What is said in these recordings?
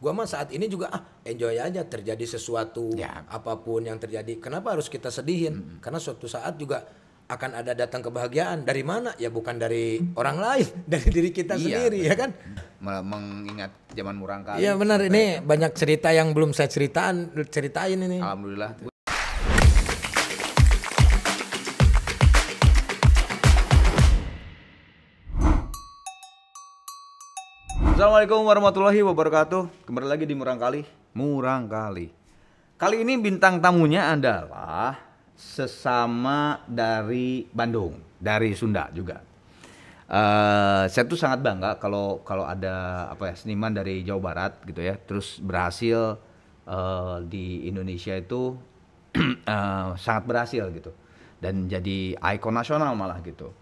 Gua mah saat ini juga ah enjoy aja terjadi sesuatu ya. apapun yang terjadi. Kenapa harus kita sedihin? Hmm. Karena suatu saat juga akan ada datang kebahagiaan dari mana ya bukan dari orang lain dari diri kita iya, sendiri ya kan mengingat zaman murang kali iya benar ini banyak cerita yang belum saya ceritaan ceritain ini alhamdulillah Assalamualaikum warahmatullahi wabarakatuh. Kembali lagi di Murang Kali. Murang Kali. Kali ini bintang tamunya adalah sesama dari Bandung, dari Sunda juga. Uh, saya tuh sangat bangga kalau kalau ada apa ya seniman dari Jawa Barat gitu ya, terus berhasil uh, di Indonesia itu uh, sangat berhasil gitu dan jadi ikon nasional malah gitu.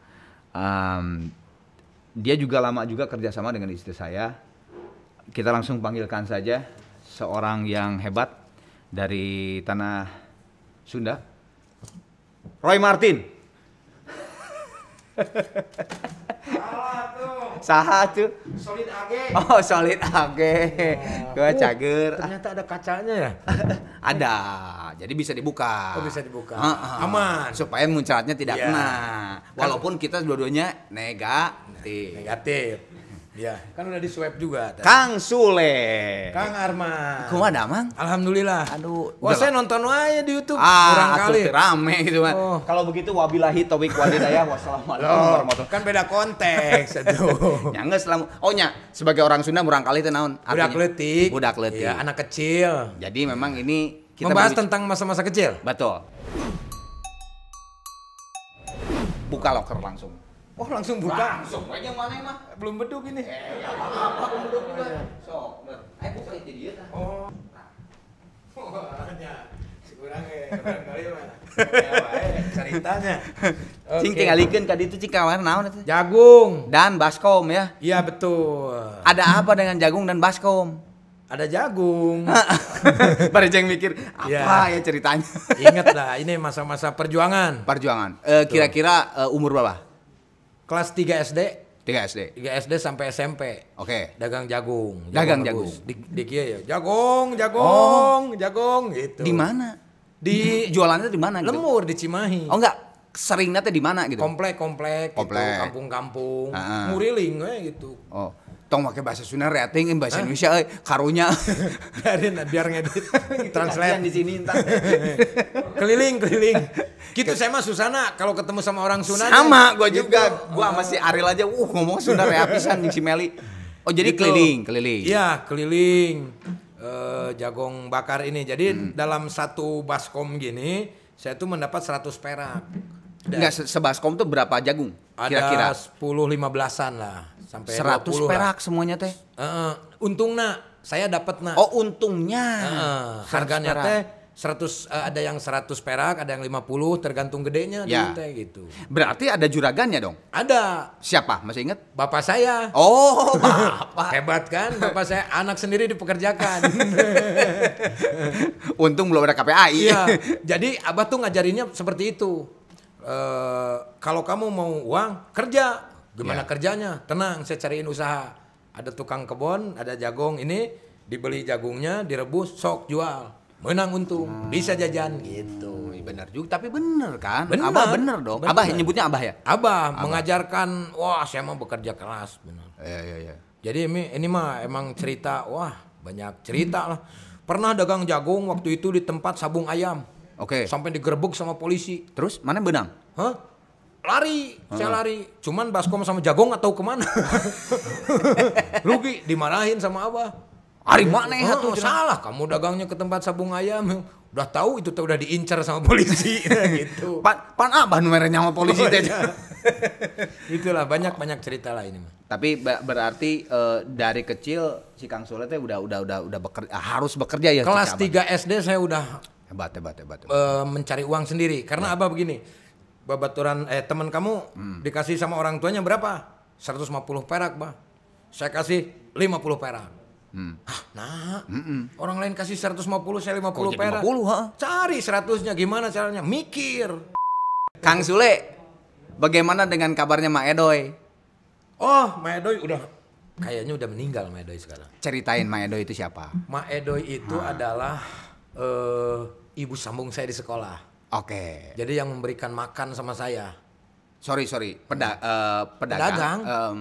Um, dia juga lama juga kerjasama dengan istri saya. Kita langsung panggilkan saja seorang yang hebat dari tanah Sunda, Roy Martin. Halo, saha tuh solid age oh solid age ya. oh, cager ternyata ada kacanya ya ada jadi bisa dibuka oh bisa dibuka uh aman supaya muncratnya tidak yeah. kena kan walaupun kita dua-duanya negatif negatif Iya, kan udah di swipe juga. Tadi. Kang Sule. Kang Arman. ada Mang? Alhamdulillah. Aduh, wah saya nonton aja di YouTube ah, kurang kali. rame gitu, kan. Oh. Kalau begitu wabilahi taufik ya. Wassalamualaikum warahmatullahi Kan beda konteks Aduh. ya enggak selama Oh nya, sebagai orang Sunda murang kali itu naon? budak letik. Budak letik. Ya, anak kecil. Jadi memang ini kita membahas tentang masa-masa kecil. Betul. Buka loker langsung. Oh langsung buka? Langsung aja mana mah? Belum beduk ini. Eh, ya, apa belum beduk juga? Oh, iya. Sok, ber. buka itu dia kan? Oh. Makanya, ya, kurang Ceritanya. Cing tinggal ikan kadi itu cing kawan naon itu? Jagung dan baskom ya. Iya betul. Ada apa dengan jagung dan baskom? Ada jagung. Pada jeng mikir apa iya. ya, ceritanya? Ingat lah, ini masa-masa perjuangan. Perjuangan. Eh, kira-kira eh, umur berapa? Kelas 3 SD. 3 SD. 3 SD sampai SMP. Oke. Okay. Dagang jagung. dagang jagung. Di, kia ya. Jagung, jagung, oh. jagung gitu. Di mana? Di jualannya di mana gitu? Lemur di Cimahi. Oh enggak, seringnya teh di mana gitu? Komplek, komplek, gitu. komplek. kampung kampung-kampung. Uh -huh. Muriling kayak gitu. Oh tong pakai bahasa Sunda rating eh, bahasa Hah? Indonesia eh, karunya biarin biar ngedit gitu, translate di sini keliling keliling gitu saya mah Susana kalau ketemu sama orang Sunda sama gue gitu. juga gue masih si Ariel aja uh ngomong Sunda reapisan si Meli oh jadi gitu. keliling keliling iya keliling uh, eh, jagong bakar ini jadi hmm. dalam satu baskom gini saya tuh mendapat 100 perak Enggak, sebaskom tuh berapa jagung? Kira-kira 10 15-an lah sampai seratus perak lah. semuanya teh. Uh, untung nak saya dapat nak. Oh untungnya. Uh, harganya teh seratus uh, ada yang seratus perak, ada yang lima puluh tergantung gedenya ya. teh gitu. Berarti ada juragannya dong? Ada. Siapa? Masih ingat? Bapak saya. Oh, bapak. Hebat kan bapak saya anak sendiri dipekerjakan. Untung belum ada KPAI. Iya. Jadi Abah tuh ngajarinnya seperti itu. Uh, kalau kamu mau uang kerja Gimana yeah. kerjanya? Tenang, saya cariin usaha. Ada tukang kebun, ada jagung ini dibeli jagungnya, direbus, sok jual. Menang untung, hmm. bisa jajan gitu. Iya, benar juga, tapi bener kan? Bener. Abah bener dong. Bener. Abah nyebutnya abah ya? Abah, abah. mengajarkan, wah saya mau bekerja keras benar. Iya iya iya. Jadi ini, ini mah emang cerita, wah banyak cerita lah. Pernah dagang jagung waktu itu di tempat sabung ayam. Oke. Okay. Sampai digerebek sama polisi. Terus mana benang? Hah? lari, hmm. saya lari. Cuman Baskom sama Jagong atau kemana? Rugi, dimarahin sama Abah. Hari iya. mana ya ah, tuh salah kamu dagangnya ke tempat sabung ayam. Udah tahu itu tuh udah diincar sama polisi nah, gitu. Pan, pan Abah Nomernya sama polisi oh, iya. Itulah banyak-banyak cerita lah ini Tapi berarti uh, dari kecil si Kang Sule udah udah udah udah bekerja, ah, harus bekerja ya. Kelas 3 SD saya udah hebat hebat hebat. hebat. Uh, mencari uang sendiri karena ya. Abah begini babaturan eh teman kamu hmm. dikasih sama orang tuanya berapa? 150 perak, Bah. Saya kasih 50 perak. Hmm. Hah, nah, mm -mm. orang lain kasih 150, saya 50 Kok perak. 50, ha? Cari 100-nya gimana caranya? Mikir. Kang Sule, bagaimana dengan kabarnya Ma Edoy? Oh, Ma Edoy udah kayaknya udah meninggal Ma Edoy sekarang. Ceritain Ma Edoy itu siapa? Ma Edoy itu ha. adalah uh, ibu sambung saya di sekolah. Oke. Okay. Jadi yang memberikan makan sama saya. Sorry sorry, Peda hmm. uh, pedagang. pedagang. Um,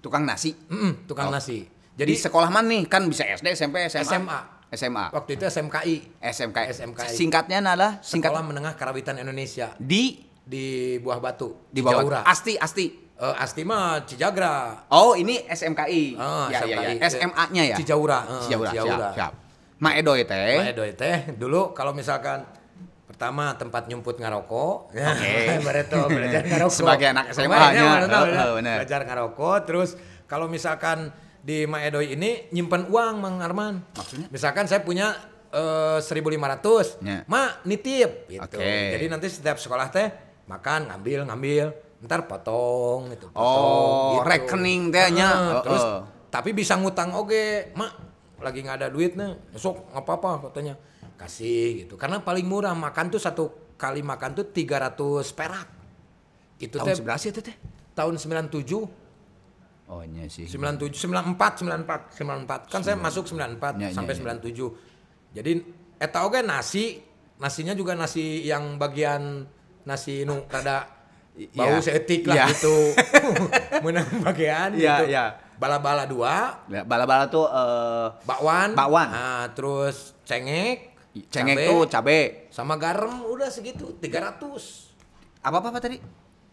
tukang nasi. Mm -mm, tukang oh. nasi. Jadi di sekolah mana nih? Kan bisa SD, SMP, SMA. SMA. SMA. Waktu itu SMKI. SMKI. SMKI. Singkatnya adalah singkat... Sekolah Menengah Karawitan Indonesia. Di di Buah Batu. Di Buah Batu. Asti, Asti. Uh, Asti mah Cijagra. Oh, ini SMKI. Uh, ya, SMKI. Ya, ya. SMA-nya ya. Cijaura. Uh, Cijaura. Cijaura. Siap, siap. Ma teh. Ma teh dulu kalau misalkan pertama tempat nyumput ngaroko. Ya. Oke. Okay. Bareto belajar ngaroko. Sebagai anak SMA ya. Belajar ngaroko terus kalau misalkan di Maedoi ini nyimpan uang Mang Arman. Maksudnya? Misalkan saya punya eh, seribu lima ratus, ya. mak nitip gitu. Okay. Jadi nanti setiap sekolah teh makan ngambil ngambil, ntar potong gitu. Potong, oh, gitu. rekening tehnya. uh, oh, terus oh. tapi bisa ngutang oke, okay. mak lagi nggak ada duit nih, besok nggak apa-apa katanya kasih gitu karena paling murah makan tuh satu kali makan tuh 300 perak itu tahun sebelas itu ya, teh tahun 97 Oh iya sih. 97 94 94 94 kan 90. saya masuk 94 ya, iya, sampai ya, ya. 97. Jadi eta eh, oke okay, nasi nasinya juga nasi yang bagian nasi nu rada bau ya. seetik lah ya. gitu. Menang bagian ya, gitu. Ya. Bala-bala dua. Iya, bala-bala tuh uh, bakwan. Bakwan. Nah, terus cengek Cengeng cabe, tuh cabe. Sama garam udah segitu 300. Apa apa, apa tadi?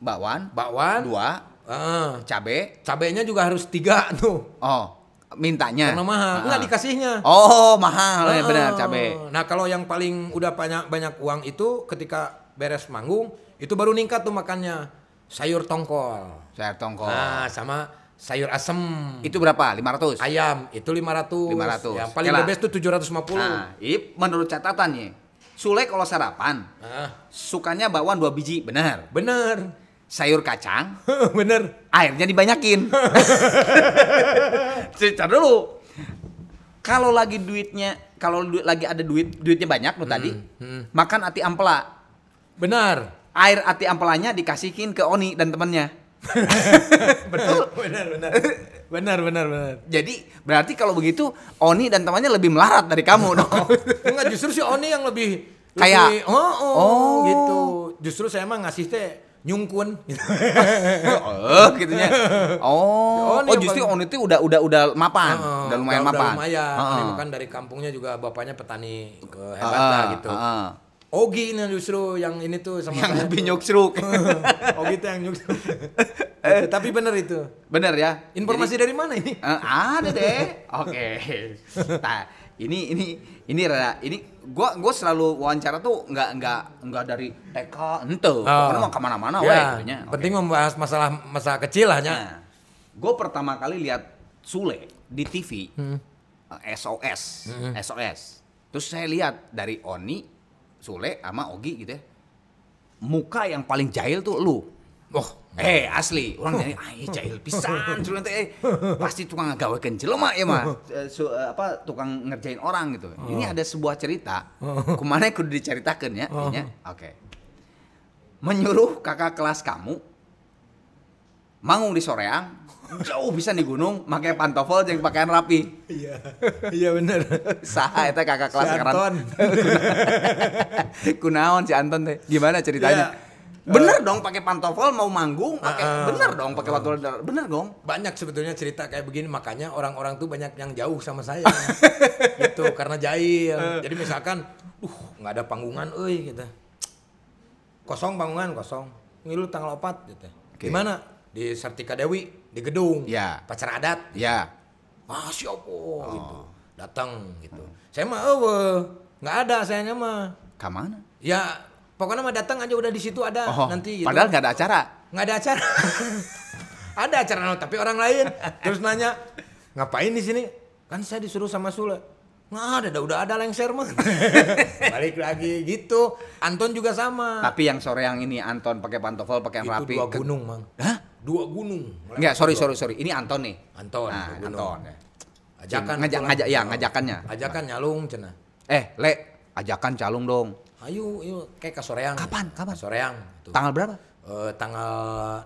Bakwan. Bakwan. Dua. Uh, cabe. Cabenya juga harus tiga tuh. Oh. Mintanya. Karena mahal. Nah. nggak ah. dikasihnya. Oh, mahal. uh, benar cabe. Nah, kalau yang paling udah banyak banyak uang itu ketika beres manggung itu baru ningkat tuh makannya sayur tongkol. Sayur tongkol. Nah, sama sayur asem itu berapa 500 ayam itu 500 500 yang paling Kela. best itu 750 nah, ip, menurut catatannya Sule kalau sarapan ah. sukanya bawaan dua biji benar benar sayur kacang benar airnya dibanyakin cerita dulu kalau lagi duitnya kalau duit, lagi ada duit duitnya banyak lo hmm, tadi hmm. makan ati ampela benar air ati ampelanya dikasihin ke Oni dan temannya betul benar benar benar benar benar jadi berarti kalau begitu Oni dan temannya lebih melarat dari kamu dong enggak justru si Oni yang lebih kayak lebih, oh, oh, oh gitu justru saya emang ngasih teh nyungkun oh gitu ya oh oh, oh justru Oni itu udah udah udah mapan uh, udah lumayan udah, mapan udah lumayan uh, kan dari kampungnya juga bapaknya petani uh, hebat uh, lah gitu Ogi ini justru yang ini tuh sama yang saya lebih nyuksruk. Ogi tuh yang nyuksruk. Eh, eh, tapi bener itu. Bener ya. Informasi Jadi, dari mana ini? Uh, ada deh. Oke. Okay. Nah, ini ini ini rada ini gua gua selalu wawancara tuh nggak nggak nggak dari TK ente. Oh. Karena mau kemana mana ya, weh. Penting membahas masalah masalah kecil lah Nah, gua pertama kali lihat Sule di TV hmm. SOS eh, hmm. SOS. Terus saya lihat dari Oni Sule sama Ogi gitu ya. Muka yang paling jahil tuh lu. Oh, eh iya. asli, orang dari ah iya, jahil pisan, Sule teh eh, pasti tukang gawekeun jelema ya mah. Eh, so, eh, apa tukang ngerjain orang gitu. Oh. Ini ada sebuah cerita. Oh. Kemana kudu diceritakan ya? Oh. Oke. Okay. Menyuruh kakak kelas kamu manggung di soreang jauh bisa di gunung pakai pantofel jadi pakaian rapi. Iya. Iya bener. Saha itu kakak kelas si sekarang. Anton. Kunaon si Anton teh? Gimana ceritanya? Ya. Bener uh, dong pakai pantofel mau manggung, ah, pakai uh, bener dong pakai pantofel uh, bener dong. Banyak sebetulnya cerita kayak begini makanya orang-orang tuh banyak yang jauh sama saya. gitu karena jahil. Uh. Jadi misalkan, uh nggak ada panggungan, euy gitu. Kosong panggungan kosong. Ngilu tanggal 4 gitu. Okay. Gimana? Di Sertika Dewi di gedung ya. pacar adat ya ah siapa oh. gitu datang gitu hmm. saya mah ewe eh, nggak ada sayanya mah kemana ya pokoknya mah datang aja udah di situ ada oh, nanti gitu. padahal nggak ada acara nggak ada acara ada acara tapi orang lain terus nanya ngapain di sini kan saya disuruh sama Sule nggak ada udah ada lengser mah balik lagi gitu Anton juga sama tapi yang sore yang ini Anton pakai pantofel pakai rapi dua gunung mang Hah? dua gunung. Enggak, sorry sorry sorry. Ini Anton nih. Anton. Nah, Anton. Ajakan ya. Ajakan ngajak ngajak ya ngajakannya. Ajakan nyalung cenah. Eh, Le, ajakan calung dong. Ayo, ayo kayak Soreang. Kapan? Kapan? Soreang. Tuh. Gitu. Tanggal berapa? E, tanggal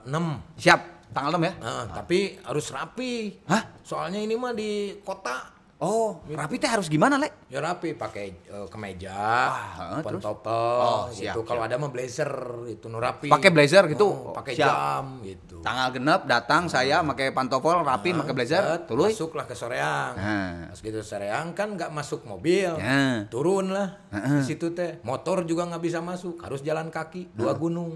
6. Siap, tanggal 6 ya. Nah, ah. tapi harus rapi. Hah? Soalnya ini mah di kota Oh, gitu. rapi teh harus gimana, Le? Ya rapi, pakai uh, kemeja, ah, eh, topel oh, gitu. Kalau ada mah blazer itu nu rapi. Pakai blazer gitu, oh, pakai jam gitu. Tanggal genep datang hmm. saya pakai pantofel rapi, pakai ah, pakai blazer, tuluy. Masuklah ke soreang. Hmm. Ah. Masuk gitu soreang kan nggak masuk mobil. Hmm. Turun lah. hmm. Di situ teh motor juga nggak bisa masuk, harus jalan kaki dua gunung.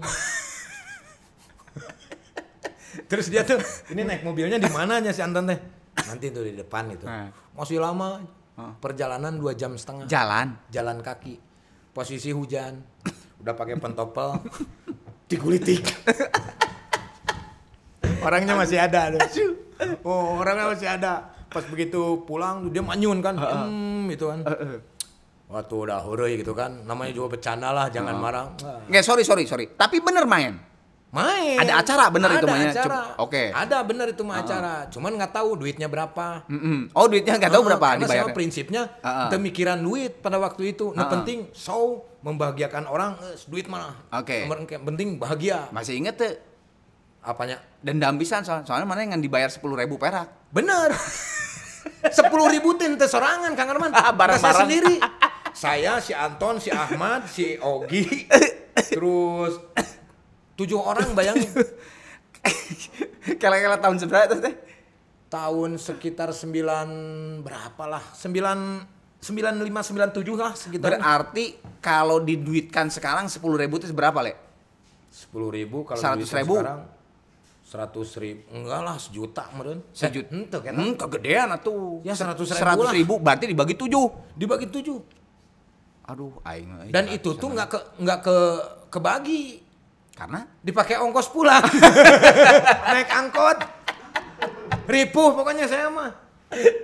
Terus dia tuh ini naik mobilnya di mananya si Anton teh? nanti tuh di depan itu nah. masih lama perjalanan dua jam setengah jalan jalan kaki posisi hujan udah pakai pentopel dikulitik orangnya masih ada tuh oh orangnya masih ada pas begitu pulang dia manyun kan hmm itu kan Waktu udah hore gitu kan, namanya juga bercanda lah, jangan marah. Nggak, sorry, sorry, sorry. Tapi bener main main ada acara bener ada itu mainnya oke okay. ada bener itu mah uh -uh. acara cuman nggak tahu duitnya berapa mm hmm oh duitnya nggak tahu uh -uh. berapa karena dibayar prinsipnya uh -uh. pemikiran duit pada waktu itu nah uh -uh. penting show membahagiakan orang eh, duit mana oke okay. penting bahagia masih inget tuh apanya dendam bisa so soalnya mana yang dibayar sepuluh ribu perak bener sepuluh ribu tin sorangan kang Arman barang saya sendiri saya si Anton si Ahmad si Ogi terus tujuh orang bayangin kala-kala tahun seberapa itu teh tahun sekitar sembilan berapa lah sembilan sembilan lima sembilan tujuh lah sekitar berarti kalau diduitkan sekarang sepuluh ribu itu berapa le sepuluh ribu kalau seratus ribu sekarang seratus ribu enggak lah sejuta meren sejuta itu kan hmm, kegedean atau ya seratus ribu seratus ribu berarti dibagi tujuh dibagi tujuh aduh aing dan itu tuh nggak ke nggak ke kebagi karena dipakai ongkos pulang. Naik angkot. Ripuh pokoknya saya mah.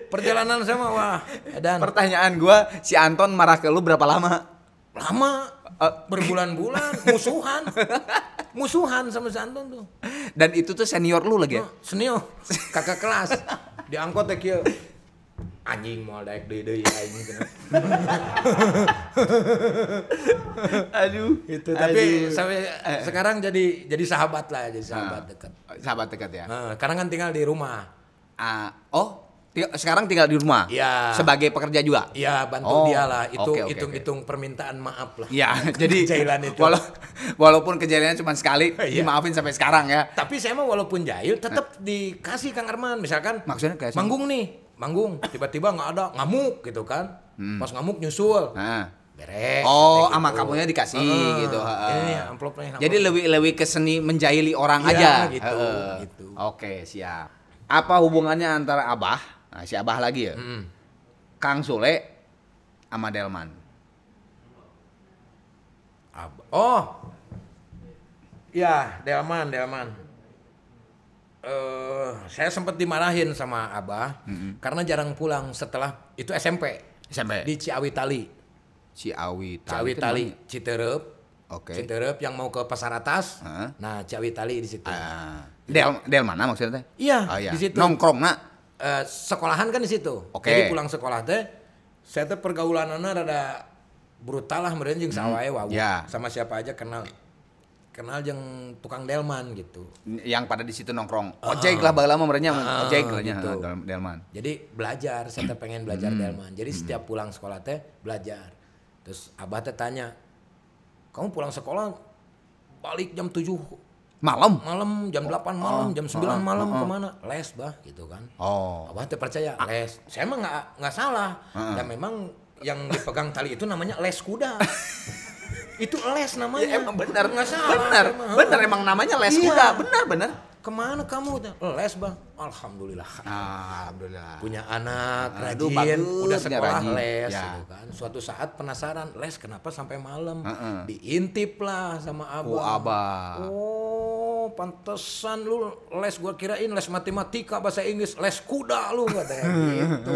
Perjalanan sama wah. Dan pertanyaan gua si Anton marah ke lu berapa lama? Lama uh, berbulan-bulan musuhan. musuhan sama si Anton tuh. Dan itu tuh senior lu lagi ya? Oh, senior. Kakak kelas. Di Diangkot ya anjing mau daek deui ya ini, aduh itu tapi sampai eh. sekarang jadi jadi sahabat lah jadi sahabat uh, dekat sahabat dekat ya uh, ah, karena kan tinggal di rumah uh, oh sekarang tinggal di rumah ya. sebagai pekerja juga ya bantu oh, dia lah itu okay, okay, hitung okay. hitung permintaan maaf lah ya jadi jahilan itu wala walaupun kejadiannya cuma sekali ya. dimaafin sampai sekarang ya tapi saya mah walaupun jahil tetap dikasih kang Arman misalkan maksudnya kayak manggung nih manggung tiba-tiba nggak ada ngamuk gitu kan hmm. pas ngamuk nyusul nah. beres oh sama gitu. kamunya dikasih uh, gitu ini iya, iya, amplopnya jadi lebih lebih ke seni menjahili orang ya, aja gitu, uh, gitu. oke okay, siap apa hubungannya antara abah nah, si abah lagi ya hmm. kang sule sama delman Ab oh ya delman delman uh, saya sempat dimarahin sama abah mm-hmm. karena jarang pulang setelah itu SMP. SMP. Di Ciawi Tali. Ciawi Tali. Ciawi Tali, Citerep. Okay. Citerep yang mau ke pasar atas. Huh? Nah, Ciawi Tali di situ. Uh, del del mana maksudnya? Iya, oh, iya. di situ. Nongkrong nak. Uh, sekolahan kan di situ. Okay. Jadi pulang sekolah teh saya teh pergaulanannya rada brutal lah merenjing hmm. sawae wawu. Yeah. Sama siapa aja kenal kenal yang tukang delman gitu. Yang pada di situ nongkrong. Ah, ojek oh, lah bagaimana merenya uh, ah, ojek eh, lah gitu. Ah, delman. Jadi belajar, saya pengen belajar hmm. delman. Jadi hmm. setiap pulang sekolah teh belajar. Terus abah teh tanya, "Kamu pulang sekolah balik jam tujuh malam? Malam jam 8 malam, jam sembilan oh, oh malam oh, kemana? Les, bah, gitu kan." Oh. Abah teh percaya, ah. les. Saya emang nggak nggak salah. Uh, Dan memang yang dipegang tali itu namanya les kuda. itu les namanya ya, emang bener nggak salah bener emang, bener emang namanya les iya. kuda bener bener kemana kamu les bang alhamdulillah alhamdulillah punya anak rajin Aduh, bagus, udah ya, sekolah rajin. les ya. gitu kan suatu saat penasaran les kenapa sampai malam uh -uh. diintip lah sama abang oh, abang oh pantesan lu les gua kirain les matematika bahasa Inggris les kuda lu katanya gitu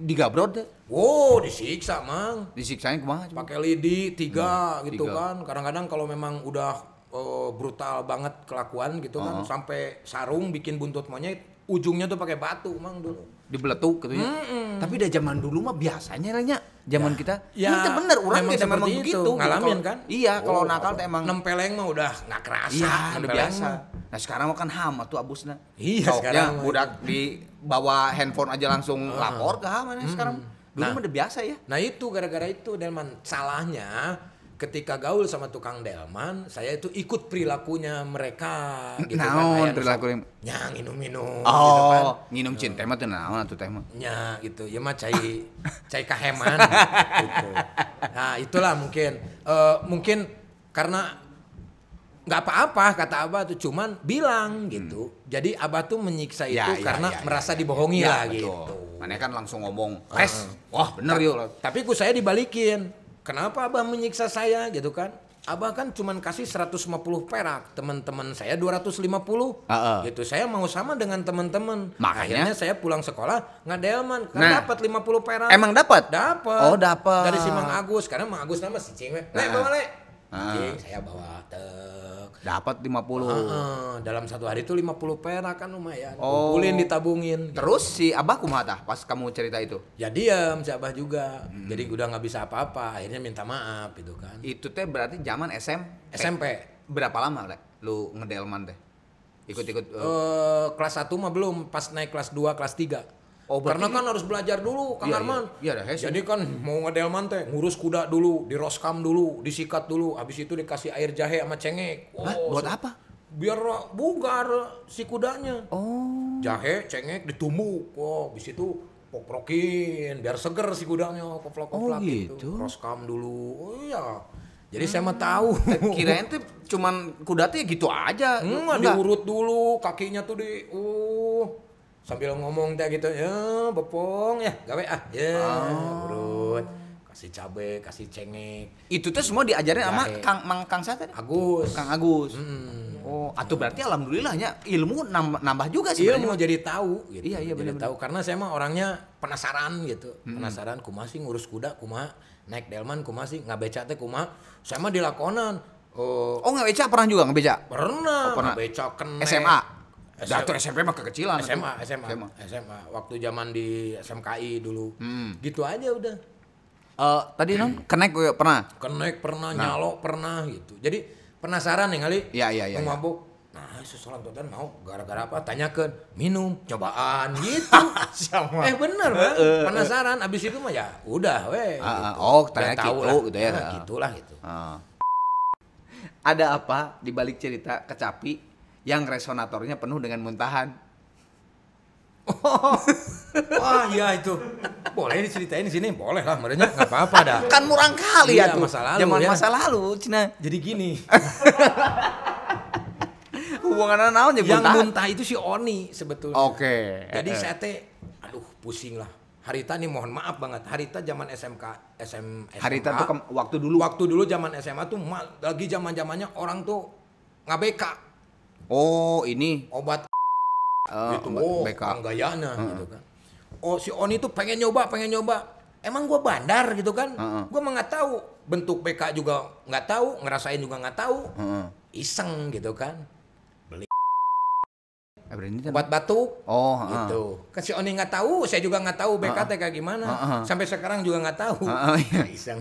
digabrod deh, Wow, disiksa, Mang. Disiksain kemana, Pakai lidi tiga hmm, gitu tiga. kan. Kadang-kadang kalau memang udah uh, brutal banget kelakuan gitu uh -huh. kan uh-huh. sampai sarung bikin buntut monyet ujungnya tuh pakai batu, Mang dulu. Dibeletuk gitu ya. Mm -mm. Tapi udah zaman dulu mah biasanya lah Zaman ya. kita. Ya, kita bener orang memang, memang gitu, Ngalamin kan? Iya, oh, kalau nakal emang nempeleng mah udah nggak kerasa, iya, biasa. Mah Nah sekarang kan ham tuh abusnya. Iya Soknya sekarang. Budak dibawa handphone aja langsung uh. lapor ke ham hmm. sekarang. Dulu nah, udah biasa ya. Nah itu gara-gara itu Delman salahnya ketika gaul sama tukang delman saya itu ikut perilakunya mereka gitu nah, kan perilaku nyangin minum-minum gitu oh gitu kan. minum cinta mah tuh naon atuh teh mah gitu ya mah cai cai kaheman gitu. nah itulah mungkin uh, mungkin karena nggak apa-apa kata abah tuh cuman bilang hmm. gitu jadi abah tuh menyiksa ya, itu ya, karena ya, ya merasa ya, ya, dibohongi ya, lah betul. gitu mana kan langsung ngomong res uh. wah bener yuk tapi ku saya dibalikin kenapa abah menyiksa saya gitu kan abah kan cuman kasih 150 perak teman-teman saya 250 uh -uh. gitu saya mau sama dengan teman-teman makanya Akhirnya saya pulang sekolah ngadelman kan nah, dapat 50 perak emang dapat dapat oh dapat dari si mang agus karena mang agus nama si cewek nah, nah. Ah. Jadi saya bawa tek. Dapat 50. Uh, dalam satu hari itu 50 perak kan lumayan. Oh. Kumpulin ditabungin. Terus si Abah kumaha tah pas kamu cerita itu? Ya diam si Abah juga. Hmm. Jadi udah nggak bisa apa-apa, akhirnya minta maaf gitu kan. Itu teh berarti zaman SM SMP. Berapa lama, le? Lu ngedelman teh? Ikut-ikut uh. uh, kelas 1 mah belum, pas naik kelas 2, kelas 3 Oh, Karena kan harus belajar dulu, Kang iya, iya. Arman. Iya, iya, iya Jadi kan mau ngedel mante, ngurus kuda dulu, diroskam dulu, disikat dulu, habis itu dikasih air jahe sama cengek. Oh, Hah? buat apa? Biar bugar si kudanya. Oh. Jahe, cengek ditumbuk. Oh, habis itu poprokin biar seger si kudanya koplok koplok oh, gitu. Itu. Roskam dulu. Oh iya. Jadi hmm. saya mah hmm. tahu. Eh, kirain tuh cuman kuda tuh gitu aja. Hmm, Enggak, diurut dulu, kakinya tuh di uh sambil ngomong teh gitu ya bepong ya gawe ah ya ah. urut kasih cabe kasih cengek itu tuh semua diajarin sama kang mang kang tadi Agus kang Agus hmm. oh atau berarti alhamdulillahnya ilmu nambah, nambah juga sih ilmu jadi tahu gitu. iya iya benar tahu karena saya mah orangnya penasaran gitu hmm. penasaran kumaha sih ngurus kuda kuma naik delman kuma sih beca teh kuma saya mah dilakonan Oh, oh beca pernah juga nggak beca? Pernah. Oh, pernah. Beca kena. SMA. Datu SMP mah kekecilan. SMA, SMA, SMA, SMA. Waktu zaman di SMKI dulu. Hmm. Gitu aja udah. Uh, tadi non, kenek gue pernah? Kenek pernah, nah. nyalo pernah gitu. Jadi penasaran nih kali. Iya, iya, iya. iya. Mabuk. Ya. Nah, seseorang tuh mau gara-gara apa? Tanyakan, minum, cobaan gitu. Sama. eh bener, bang. penasaran. Abis itu mah ya udah, weh. Ah, uh, ah. gitu. Oh, tanya gitu, lah. gitu ya. Nah, gitulah gitu. Uh. Ada apa di balik cerita kecapi yang resonatornya penuh dengan muntahan. Oh, wah ya itu boleh diceritain di sini boleh lah merenya nggak apa-apa dah kan murang kali ya tuh masa lalu, zaman ya. masa lalu Cina jadi gini hubungan naon ya yang muntah. itu si Oni sebetulnya oke okay. jadi eh, eh. saya teh aduh pusing lah Harita nih mohon maaf banget Harita zaman SMK SM, SMK Harita tuh waktu dulu waktu dulu zaman SMA tuh lagi zaman zamannya orang tuh ngabeka Oh ini obat uh, gitu. Oh gayana uh -huh. gitu kan. Oh si Oni tuh pengen nyoba pengen nyoba. Emang gue bandar gitu kan? Uh -huh. Gue nggak tahu bentuk BK juga nggak tahu ngerasain juga nggak tahu. Uh -huh. Iseng gitu kan. Beli eh, obat batuk. Oh uh -huh. gitu. Kan si Oni nggak tahu, saya juga nggak tahu BK uh -huh. kayak gimana. Uh -huh. Sampai sekarang juga nggak tahu. Uh -huh. Iya. nah, Iseng.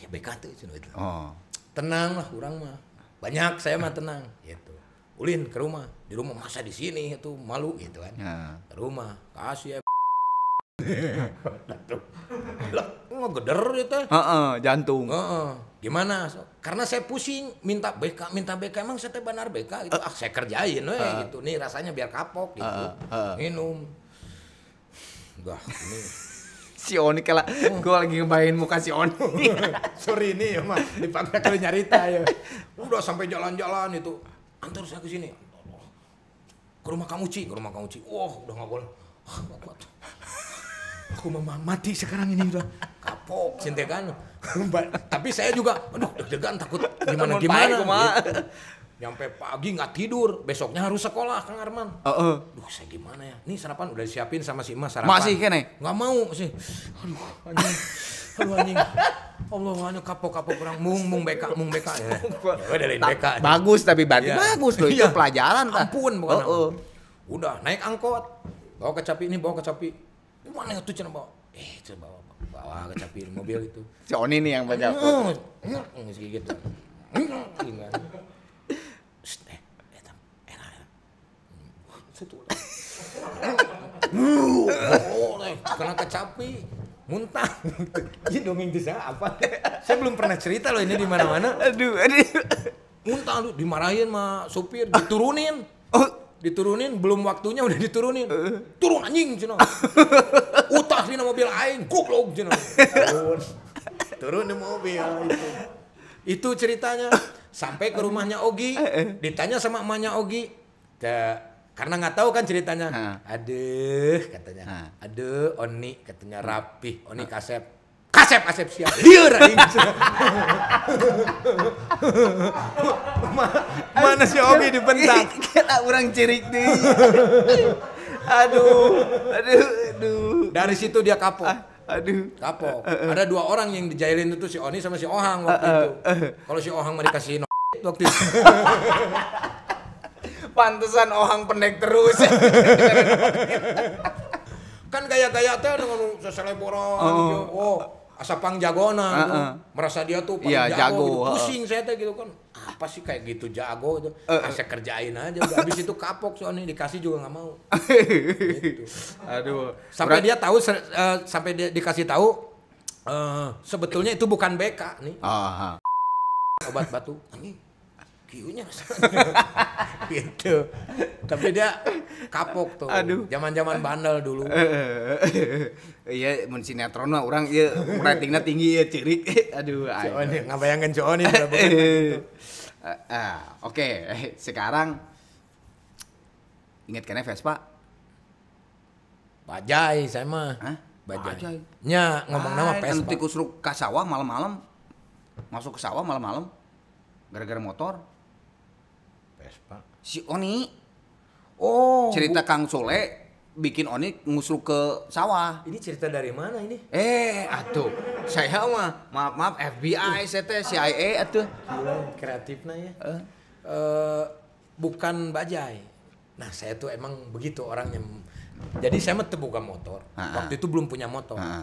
Ayo BK tuh. Oh. Tenang lah kurang mah. Banyak saya mah tenang gitu ulin ke rumah di rumah masa di sini itu ya malu gitu kan ya. ke rumah kasih ya nah, lah geder itu uh -uh, jantung uh -uh. gimana karena saya pusing minta BK minta BK emang saya teh benar BK gitu uh. ah saya kerjain we, uh. gitu nih rasanya biar kapok gitu uh. Uh. minum Wah, ini si Oni kala oh. gue lagi ngebayangin muka si Oni sorry ini ya mah dipakai kalau nyarita ya udah sampai jalan-jalan itu antar saya ke sini ya ke rumah kamu Ci, ke rumah kamu Ci. Wah, udah nggak boleh. Wah, kuat. Aku mama mati sekarang ini udah kapok sintekan. Tapi saya juga aduh deg-degan takut gimana gimana. Gitu. Nyampe pagi nggak tidur, besoknya harus sekolah Kang Arman. Heeh. Oh, uh, oh. Duh, saya gimana ya? Nih sarapan udah siapin sama si Emas sarapan. Masih kene? Nggak mau sih. Aduh, anjing. Aduh anjing. Allah anu kapok-kapok kurang mung mung beka mung beka. Ya, ya. Udah lain BK. Bagus tapi berarti iya. bagus loh itu iya. pelajaran kan. Ampun bukan. Oh, oh. Udah naik angkot. Bawa kecapi ini bawa kecapi. Capi. Mana itu cina bawa? Eh, cina bawa bawa kecapi mobil itu. Si Oni nih yang baca. Heeh. Hmm, hmm, hmm, gitu. Gimana? Eh, eh, eh, nah, oh, Karena kecapi muntah iya dongeng di apa saya belum pernah cerita loh ini di mana mana aduh aduh muntah lu dimarahin mah supir diturunin oh. diturunin belum waktunya udah diturunin oh. turun anjing cina utah di mobil aing goblok cina turun di mobil itu ceritanya sampai ke rumahnya Ogi eh, eh. ditanya sama emaknya Ogi da karena nggak tahu kan ceritanya. Ha. Aduh katanya. Ha. Aduh Oni katanya rapih Oni kasep. Kasep kasep siap. Liur iya, Ma Mana si di dibentak? Kita orang cirik deh. aduh, aduh, aduh. Dari situ dia kapok. Ah, aduh. Kapok. Eh, eh. Ada dua orang yang dijailin itu si Oni sama si Ohang waktu eh, itu. Kalau si Ohang mau dikasihin waktu itu. Pantesan ohang pendek terus. kan kayak gaya teh dengan borong, oh. Gitu. oh asapang jagona uh, uh. merasa dia tuh ya, jago, jago gitu. pusing saya teh gitu kan apa sih kayak gitu jago itu? uh, uh. kerjain aja habis itu kapok soalnya dikasih juga nggak mau gitu. aduh sampai Berat. dia tahu uh, sampai dia dikasih tahu uh, sebetulnya itu bukan BK nih uh, ah, -huh. obat batu ini kiunya gitu tapi dia kapok tuh aduh zaman zaman bandel dulu eh, eh, eh. iya mun sinetron mah orang ya ratingnya tinggi ya ciri. aduh cuman nggak bayangin nih. ini oke sekarang inget kena Vespa bajai saya mah bajai, bajai. nya ngomong nama ah, kan Vespa nanti kusruk ke sawah malam-malam masuk ke sawah malam-malam gara-gara motor Vespa. Si Oni. Oh. Cerita Kang Sule bikin Oni ngusul ke sawah. Ini cerita dari mana ini? Eh, atuh. Saya mah maaf maaf FBI, uh. CT, CIA atuh. Gila, kreatifnya ya. Eh Uh, bukan bajai. Nah, saya tuh emang begitu orangnya. Jadi saya mah bukan motor. Uh -huh. Waktu itu belum punya motor. Uh -huh.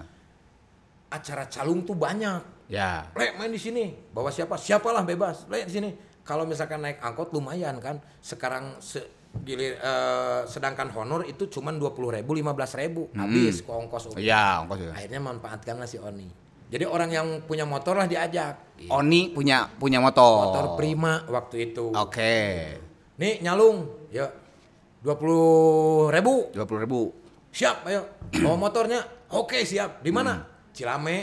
Acara calung tuh banyak. Ya. Yeah. Lek main di sini. Bawa siapa? Siapalah bebas. Lek di sini kalau misalkan naik angkot lumayan kan sekarang se gilir, uh, eh, sedangkan honor itu cuma dua puluh ribu lima belas ribu hmm. habis hmm. ongkos Iya ongkos ya. Akhirnya manfaatkanlah si Oni. Jadi orang yang punya motor lah diajak. Gitu. Oni punya punya motor. Motor Prima waktu itu. Oke. Okay. Nih nyalung, ya dua puluh ribu. Dua puluh ribu. Siap, ayo bawa motornya. Oke siap. Di mana? Hmm. Cilame,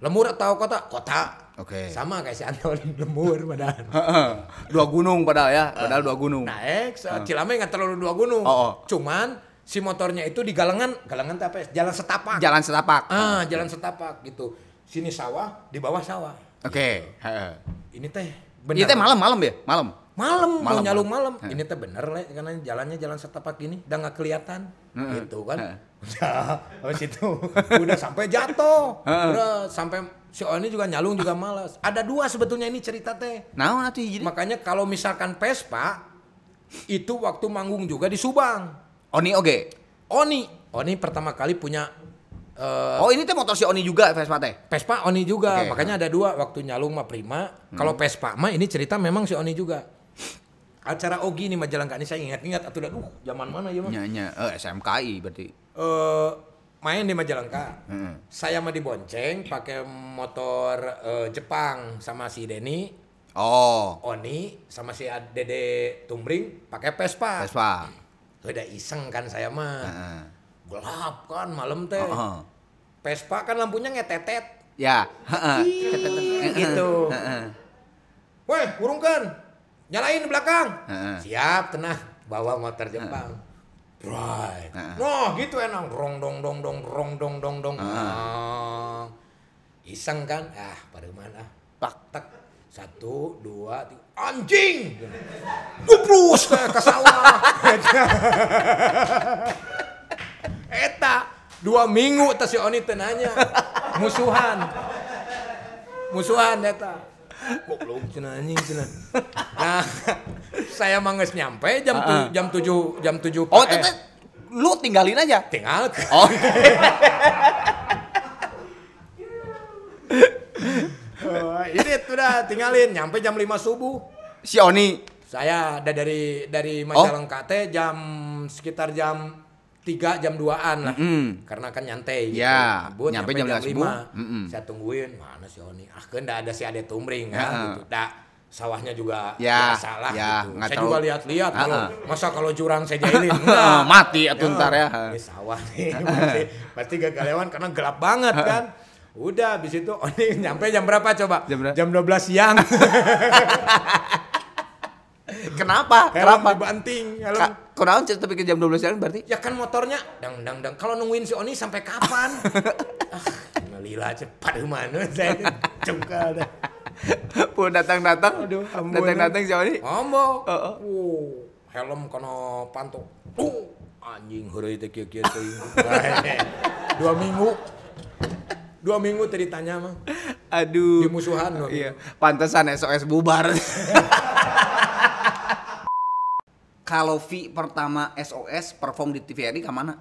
Lemur atau kota? Kota. Oke. Okay. Sama kayak si Anton lembur padahal. dua gunung padahal ya, padahal dua gunung. Nah, eh, uh. Cilame nggak terlalu dua gunung. Oh, oh. Cuman si motornya itu di galengan, galengan apa ya? Jalan setapak. Jalan setapak. Ah, jalan setapak gitu. Sini sawah, di bawah sawah. Oke. Okay. Gitu. Ini teh benar. Ini teh malam-malam ya, malam. Malam, malam mau nyalung malam. malam. Ini teh bener lah karena jalannya jalan setapak ini udah nggak kelihatan. Mm Gitu kan. Ya, habis itu udah sampai jatuh. udah sampai si Oni juga nyalung juga malas. Ada dua sebetulnya ini cerita teh. Nah, nanti jadi. Makanya kalau misalkan Vespa itu waktu manggung juga di Subang. Oni oke. Okay. Oni, Oni pertama kali punya uh, Oh, ini teh motor si Oni juga Vespa teh. Vespa Oni juga. Okay. Makanya ada dua waktu nyalung mah Prima. Hmm. Kalau Vespa mah ini cerita memang si Oni juga. Acara Ogi nih majalah ini saya ingat-ingat atau udah uh zaman mana ya mah? Nyanya, eh, SMKI berarti. uh, main di Majalengka. Hmm. Saya mau dibonceng pakai motor uh, Jepang sama si Denny. Oh. Oni sama si Dede Tumbring pakai Vespa. Vespa. Tuh ada iseng kan saya mah. Hmm. Gelap kan malam teh. Oh, oh. Vespa kan lampunya ngetetet. Ya. gitu. Woi, burung kan. Nyalain di belakang. Siap, tenang. Bawa motor Jepang Right. Nah, nah gitu enak. Rong dong dong dong rong dong dong dong. Ah. Ah. Iseng kan? Ah, pada mana? Pak Satu, dua, tiga. Anjing! Gubrus! Eh, Kesalah! Eta! Dua minggu tas si Oni tenanya. Musuhan. Musuhan Eta. Goblok cenanya cenanya. Nah, saya manges nyampe jam uh jam tujuh jam tujuh oh itu lu tinggalin aja tinggal oh, oh ini sudah tinggalin nyampe jam lima subuh si Oni saya ada dari dari oh. Majalengka oh. jam sekitar jam tiga jam duaan lah mm -hmm. karena kan nyantai gitu. ya gitu. nyampe, nyampe jam, lima mm -hmm. saya tungguin mana si Oni ah kan ada si Ade Tumring kan ya. gitu sawahnya juga ya, salah ya, gitu. Saya tahu. juga lihat-lihat uh -huh. masa kalau jurang saya jahilin enggak. mati atau ya, ntar ya. Ini sawah nih pasti, pasti gak kelewan karena gelap banget kan. Udah habis itu oh ini nyampe jam berapa coba? Jam, berapa? jam 12 siang. Kenapa? Helm Kenapa? Banting. Helm. Kurang cerita bikin jam dua 12 siang berarti? Ya kan motornya dang dang dang. Kalau nungguin si Oni sampai kapan? lila cepat mana saya cengkal dah. Pun datang-datang. datang-datang siapa nih? Ambo. Uh oh. oh, helm kena pantau, Uh, oh, anjing hari itu kia kia teuing. Dua minggu. Dua minggu tadi tanya mah. Aduh. Di musuhan loh. Iya. Pantesan SOS bubar. Kalau V pertama SOS perform di TVRI kemana?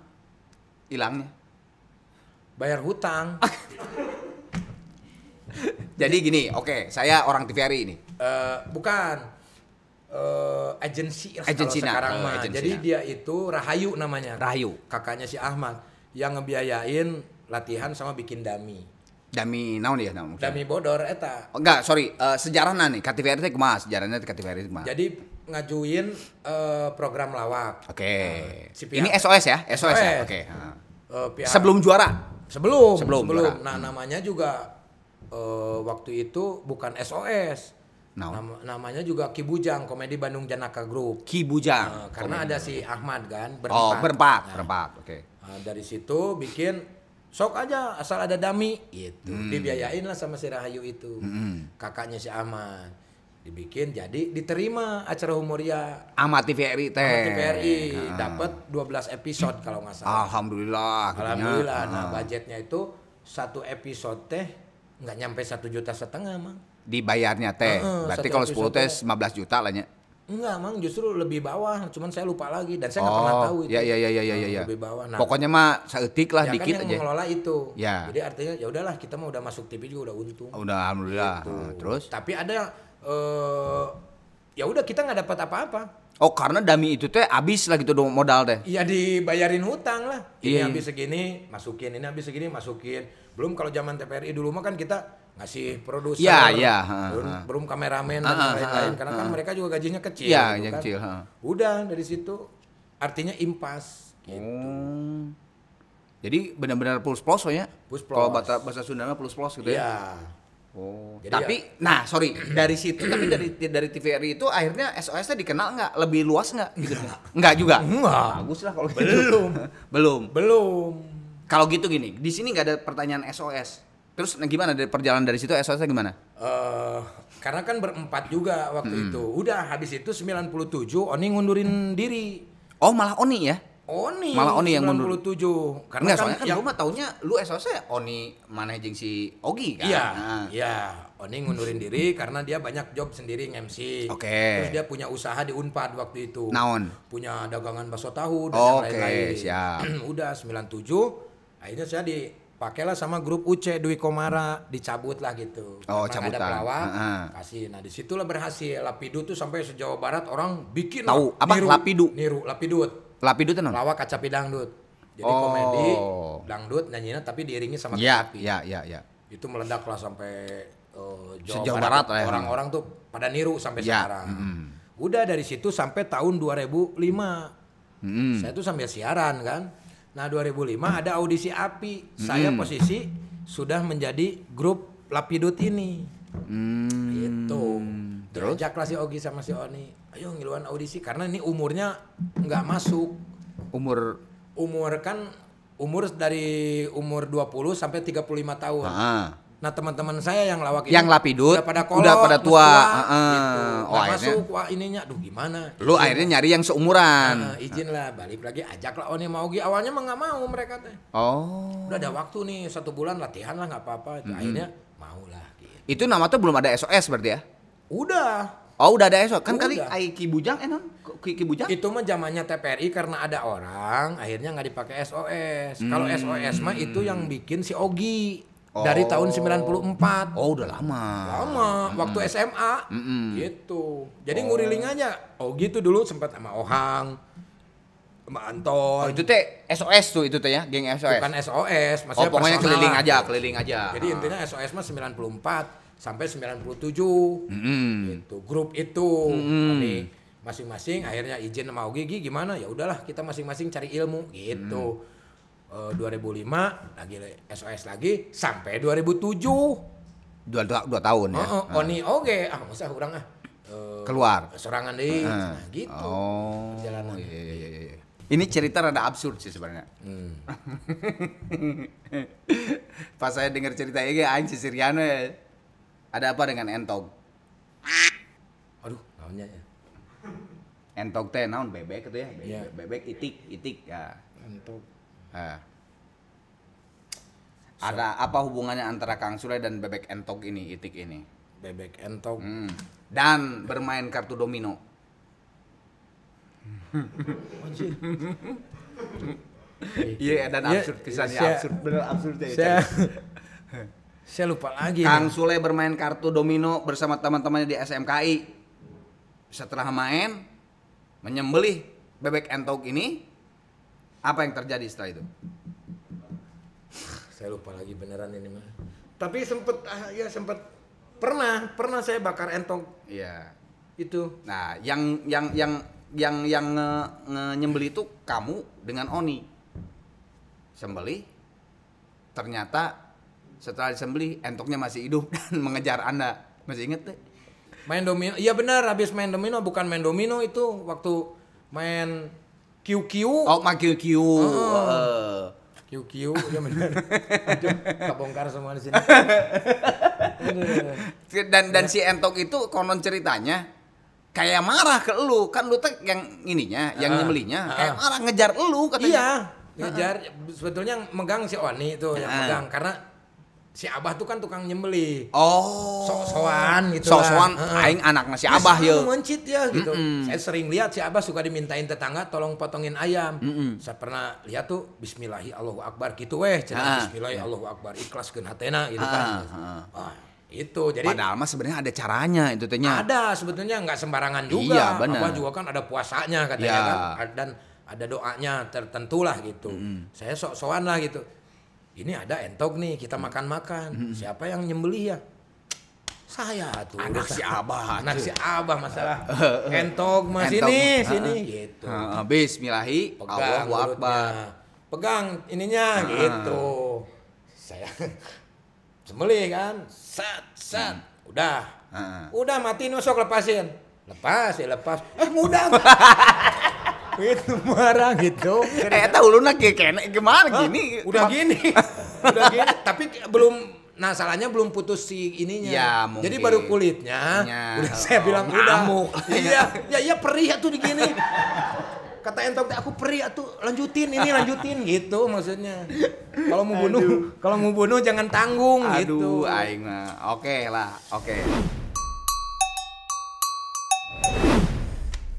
Hilangnya? bayar hutang. Jadi gini, oke, okay, saya orang TVRI ini. Uh, bukan uh, agensi agensi sekarang eh, mah. Jadi dia itu Rahayu namanya. Rahayu. Kakaknya si Ahmad yang ngebiayain latihan sama bikin dami. Dami naon ya naon? Dami bodor eta. Oh, enggak, sorry. Uh, sejarahnya nih KTVRI itu kemas. Sejarahnya KTVRI itu Jadi ngajuin uh, program lawak. Oke. Okay. Uh, si Ini SOS ya? SOS, SOS. ya. Oke. Okay. Uh. Sebelum juara Sebelum, sebelum. sebelum. Nah, hmm. namanya juga uh, waktu itu bukan SOS. No. Nam namanya juga Kibujang komedi Bandung Janaka Group. Kibujang. Uh, karena komedi. ada si Ahmad kan, oh, berempat. Oh, berempat, nah, berempat. Oke. Okay. Uh, eh, dari situ bikin sok aja asal ada dami itu Hmm. Dibiayain lah sama si Rahayu itu. Hmm. Kakaknya si Ahmad dibikin jadi diterima acara humoria sama TVRI teh TVRI nah. dapat 12 episode kalau nggak salah alhamdulillah alhamdulillah nah budgetnya itu satu episode teh nggak nyampe satu juta setengah mang dibayarnya teh uh, berarti kalau 10 teh belas juta lah ya Enggak, mang justru lebih bawah. Cuman saya lupa lagi dan saya nggak oh, pernah tahu itu. Iya iya iya iya iya. Lebih bawah. Nah, Pokoknya mah seetik lah ya kan dikit kan yang aja. mengelola itu. Ya. Jadi artinya ya udahlah kita mah udah masuk TV juga udah untung. Udah alhamdulillah. Gitu. terus? Tapi ada Eh, ya udah kita nggak dapat apa-apa. Oh karena dami itu teh abis lah gitu dong modal teh. Iya dibayarin hutang lah. Ini iya, habis segini masukin, ini abis segini masukin. Belum kalau zaman TPRI dulu mah kan kita ngasih produser, ya, ya, belum, ha, belum kameramen ha, dan lain-lain. Karena kan mereka juga gajinya kecil. Iya, gitu kan. kecil. Udah dari situ artinya impas gitu. Hmm. Jadi benar-benar plus plus ya. Plus plus. Kalau bahasa, Sunda mah plus plus gitu ya. Iya. Oh. Jadi tapi ya. nah sorry dari situ tapi dari dari TVRI itu akhirnya SOS-nya dikenal nggak lebih luas nggak gitu nggak nggak juga nggak bagus lah kalau gitu. belum belum belum kalau gitu gini di sini nggak ada pertanyaan SOS terus nah, gimana dari perjalanan dari situ SOS-nya gimana? Uh, karena kan berempat juga waktu hmm. itu udah habis itu 97 Oni ngundurin diri oh malah Oni ya Oni. Malah Oni yang mundur. 97. Karena Enggak, kan, soalnya kan yang... gue mah taunya lu SOC Oni managing si Ogi kan. Iya. Nah. Iya. Oni ngundurin diri karena dia banyak job sendiri yang mc Oke. Okay. Terus dia punya usaha di Unpad waktu itu. Naon? Punya dagangan bakso tahu dan oh, lain-lain. Okay, siap. Udah 97 akhirnya saya di pakailah sama grup UC Dwi Komara dicabut lah gitu. Oh, Memang cabutan. Ada pelawak, uh -huh. kasih. Nah, disitulah berhasil Lapidu tuh sampai sejauh barat orang bikin tahu apa niru, Lapidu. Niru Lapidut. Lapi dut non? kaca kacapi dangdut. Jadi oh. komedi dangdut nyanyinya tapi diiringi sama ya, kacapi. Iya, iya, iya. Itu meledak lah sampai uh, Jawa Sejauh Barat, ya. orang-orang tuh pada niru sampai ya. sekarang. Mm. Udah dari situ sampai tahun 2005. Mm. Saya tuh sambil siaran kan. Nah 2005 ada audisi API. Saya posisi sudah menjadi grup Lapidut ini. Hmm. Gitu. lah si Ogi sama si Oni, ayo ngiluan audisi karena ini umurnya nggak masuk. Umur umur kan umur dari umur 20 sampai 35 tahun. Aha. Nah teman-teman saya yang lawak ini yang lapidut udah pada kolot, udah pada tua, tua uh, gitu. oh, akhirnya, masuk wah ininya, duh gimana? Lu izin gitu. akhirnya lah. nyari yang seumuran. Nah, izinlah balik lagi, ajaklah Oni mau Ogi. Awalnya mah nggak mau mereka teh. Oh. Udah ada waktu nih satu bulan latihan lah nggak apa-apa. -hmm. Akhirnya mau itu nama tuh belum ada SOS berarti ya? Udah. Oh udah ada SOS kan udah. kali ai Ki Bujang enon eh, Kiki Ki Bujang itu mah zamannya TPRI karena ada orang akhirnya nggak dipakai SOS hmm. kalau SOS mah itu yang bikin si Ogi oh. dari tahun 94 oh udah lama lama hmm. waktu SMA hmm. gitu jadi oh. nguriling aja Ogi tuh dulu sempat sama Ohang sama Anton. Oh, itu teh SOS tuh itu teh ya, geng SOS. Bukan SOS, maksudnya oh, pokoknya keliling aja, keliling aja. Jadi intinya SOS mah 94 sampai 97. Mm -hmm. Itu grup itu. Mm -hmm. Tapi masing-masing akhirnya izin sama Ogi, gimana? Ya udahlah, kita masing-masing cari ilmu gitu. Mm. Uh, eh, 2005 lagi SOS lagi sampai 2007. Dua, dua, dua tahun ya. Oh, oh, Oni oke, ah usah kurang ah. Uh, keluar sorangan deh, ah. uh, nah, gitu oh, perjalanan. Iya, iya, iya. iya. Ini cerita rada absurd sih sebenarnya. Hmm. Pas saya dengar cerita ini, aing Siriano ya. Ada apa dengan entog? Aduh, namanya ya. Entog teh naon bebek itu ya, bebek, iya. yeah. bebek itik, itik ya. Entog. Nah. So, ada apa hubungannya antara Kang Sule dan bebek entog ini, itik ini? Bebek entog. Hmm. Dan bermain kartu domino. Iya yeah, dan iya, absurd kisahnya saya, absurd bener absurd ya. Saya, saya lupa lagi. Kang Sule bermain kartu domino bersama teman-temannya di SMKI. Setelah main menyembelih bebek entok ini apa yang terjadi setelah itu? Saya lupa lagi beneran ini mah. Tapi sempet ah, ya sempet pernah pernah saya bakar entok. Iya. Itu. Nah, yang yang yang yang yang nge, nge nyembeli itu kamu dengan Oni sembeli ternyata setelah disembeli entoknya masih hidup dan mengejar anda masih inget deh main domino iya benar habis main domino bukan main domino itu waktu main QQ oh main QQ kiu Uh. QQ ya benar kebongkar semua di sini dan dan si entok itu konon ceritanya kayak marah ke lu kan lu tuh yang ininya uh, yang ah. nyemelinya uh, ah. kayak marah ngejar lu katanya iya ah. ngejar uh, sebetulnya megang si Oni itu uh, yang megang karena si Abah tuh kan tukang nyembeli. Oh. Sok-sokan gitu Sok-sokan uh, aing anak si Abah ya. Mencit ya gitu. Mm -mm. Saya sering lihat si Abah suka dimintain tetangga tolong potongin ayam. Mm -mm. Saya pernah lihat tuh bismillahi Allahu akbar gitu weh, cenah uh-huh. bismillahi Allahu akbar ikhlaskeun hatena gitu uh-huh. kan. uh-huh. ah. Itu jadi padahal mah sebenarnya ada caranya itu tanya. Ada sebetulnya nggak sembarangan iya, juga. Iya, bener. Apa juga kan ada puasanya katanya iya. kan dan ada doanya tertentu gitu. Mm. Saya sok-sokan lah gitu. Ini ada entok nih kita mm. makan-makan. Mm. Siapa yang nyembeli ya? Saya tuh. Anak si Abah. Anak si Abah masalah. entok mas entok. sini gitu. habis Allahu Pegang ininya gitu. Saya sembelih kan sat sat hmm. udah hmm. udah mati nusuk lepasin lepas ya lepas eh mudah itu marah gitu eh kan? tahu lu nak gimana gini udah gini udah gini tapi belum nah salahnya belum putus si ininya ya, jadi baru kulitnya ya. udah saya oh, bilang udah iya ya iya perih tuh di gini kata entok aku perih atau lanjutin ini lanjutin gitu maksudnya kalau mau bunuh kalau mau bunuh jangan tanggung Aduh, gitu aing oke okay lah oke okay.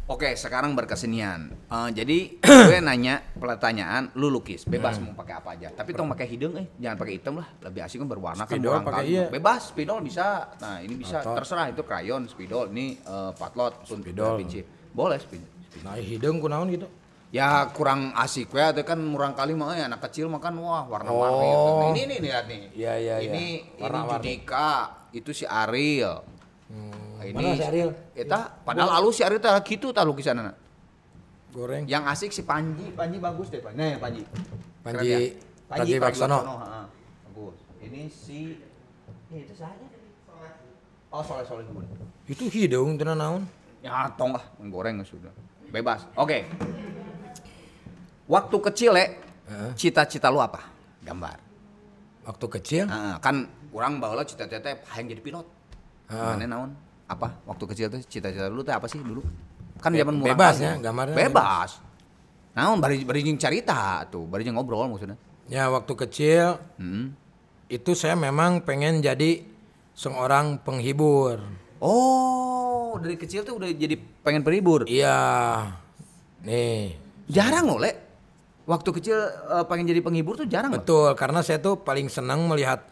Oke, sekarang berkesenian. Uh, jadi gue nanya pertanyaan, lu lukis, bebas hmm. mau pakai apa aja. Tapi tong pakai hidung, eh jangan pakai hitam lah. Lebih asik kan berwarna spidol kan orang iya. Bebas, spidol bisa. Nah ini bisa, Otot. terserah itu krayon, spidol, ini uh, patlot, spidol, Boleh spidol. Gitu. Nah, hidung kunaon gitu. Ya kurang asik ya, itu kan murang kali mah ya, anak kecil makan wah warna-warni. Oh. Gitu. Nah, ini nih lihat nih. Iya iya iya. Ini ya. warna ini Judika, itu si Ariel. Hmm. Nah, ini Mana si Ariel? Eta ya. padahal alus si Ariel tak gitu tah anak. Goreng. Yang asik si Panji, Panji bagus deh Panji. Nah, Panji. Panji. Ya? Panji, Waksono. Bagus. Ini si ini itu saja. Oh, soleh soleh Itu hidung tenan naon? ya tong lah menggoreng sudah bebas oke okay. waktu kecil ya cita-cita lu apa gambar waktu kecil uh, kan orang bahwa cita-cita pengen jadi pilot huh? naon apa waktu kecil tuh cita-cita lu tuh apa sih dulu kan Be zaman bebas kan? ya gambarnya bebas, bebas. naon bari bari cerita tuh bari ngobrol maksudnya ya waktu kecil hmm. itu saya memang pengen jadi seorang penghibur oh Oh, dari kecil tuh udah jadi pengen peribur. Iya. Nih. Jarang loh, lek. Waktu kecil uh, pengen jadi penghibur tuh jarang. Betul, loh. karena saya tuh paling senang melihat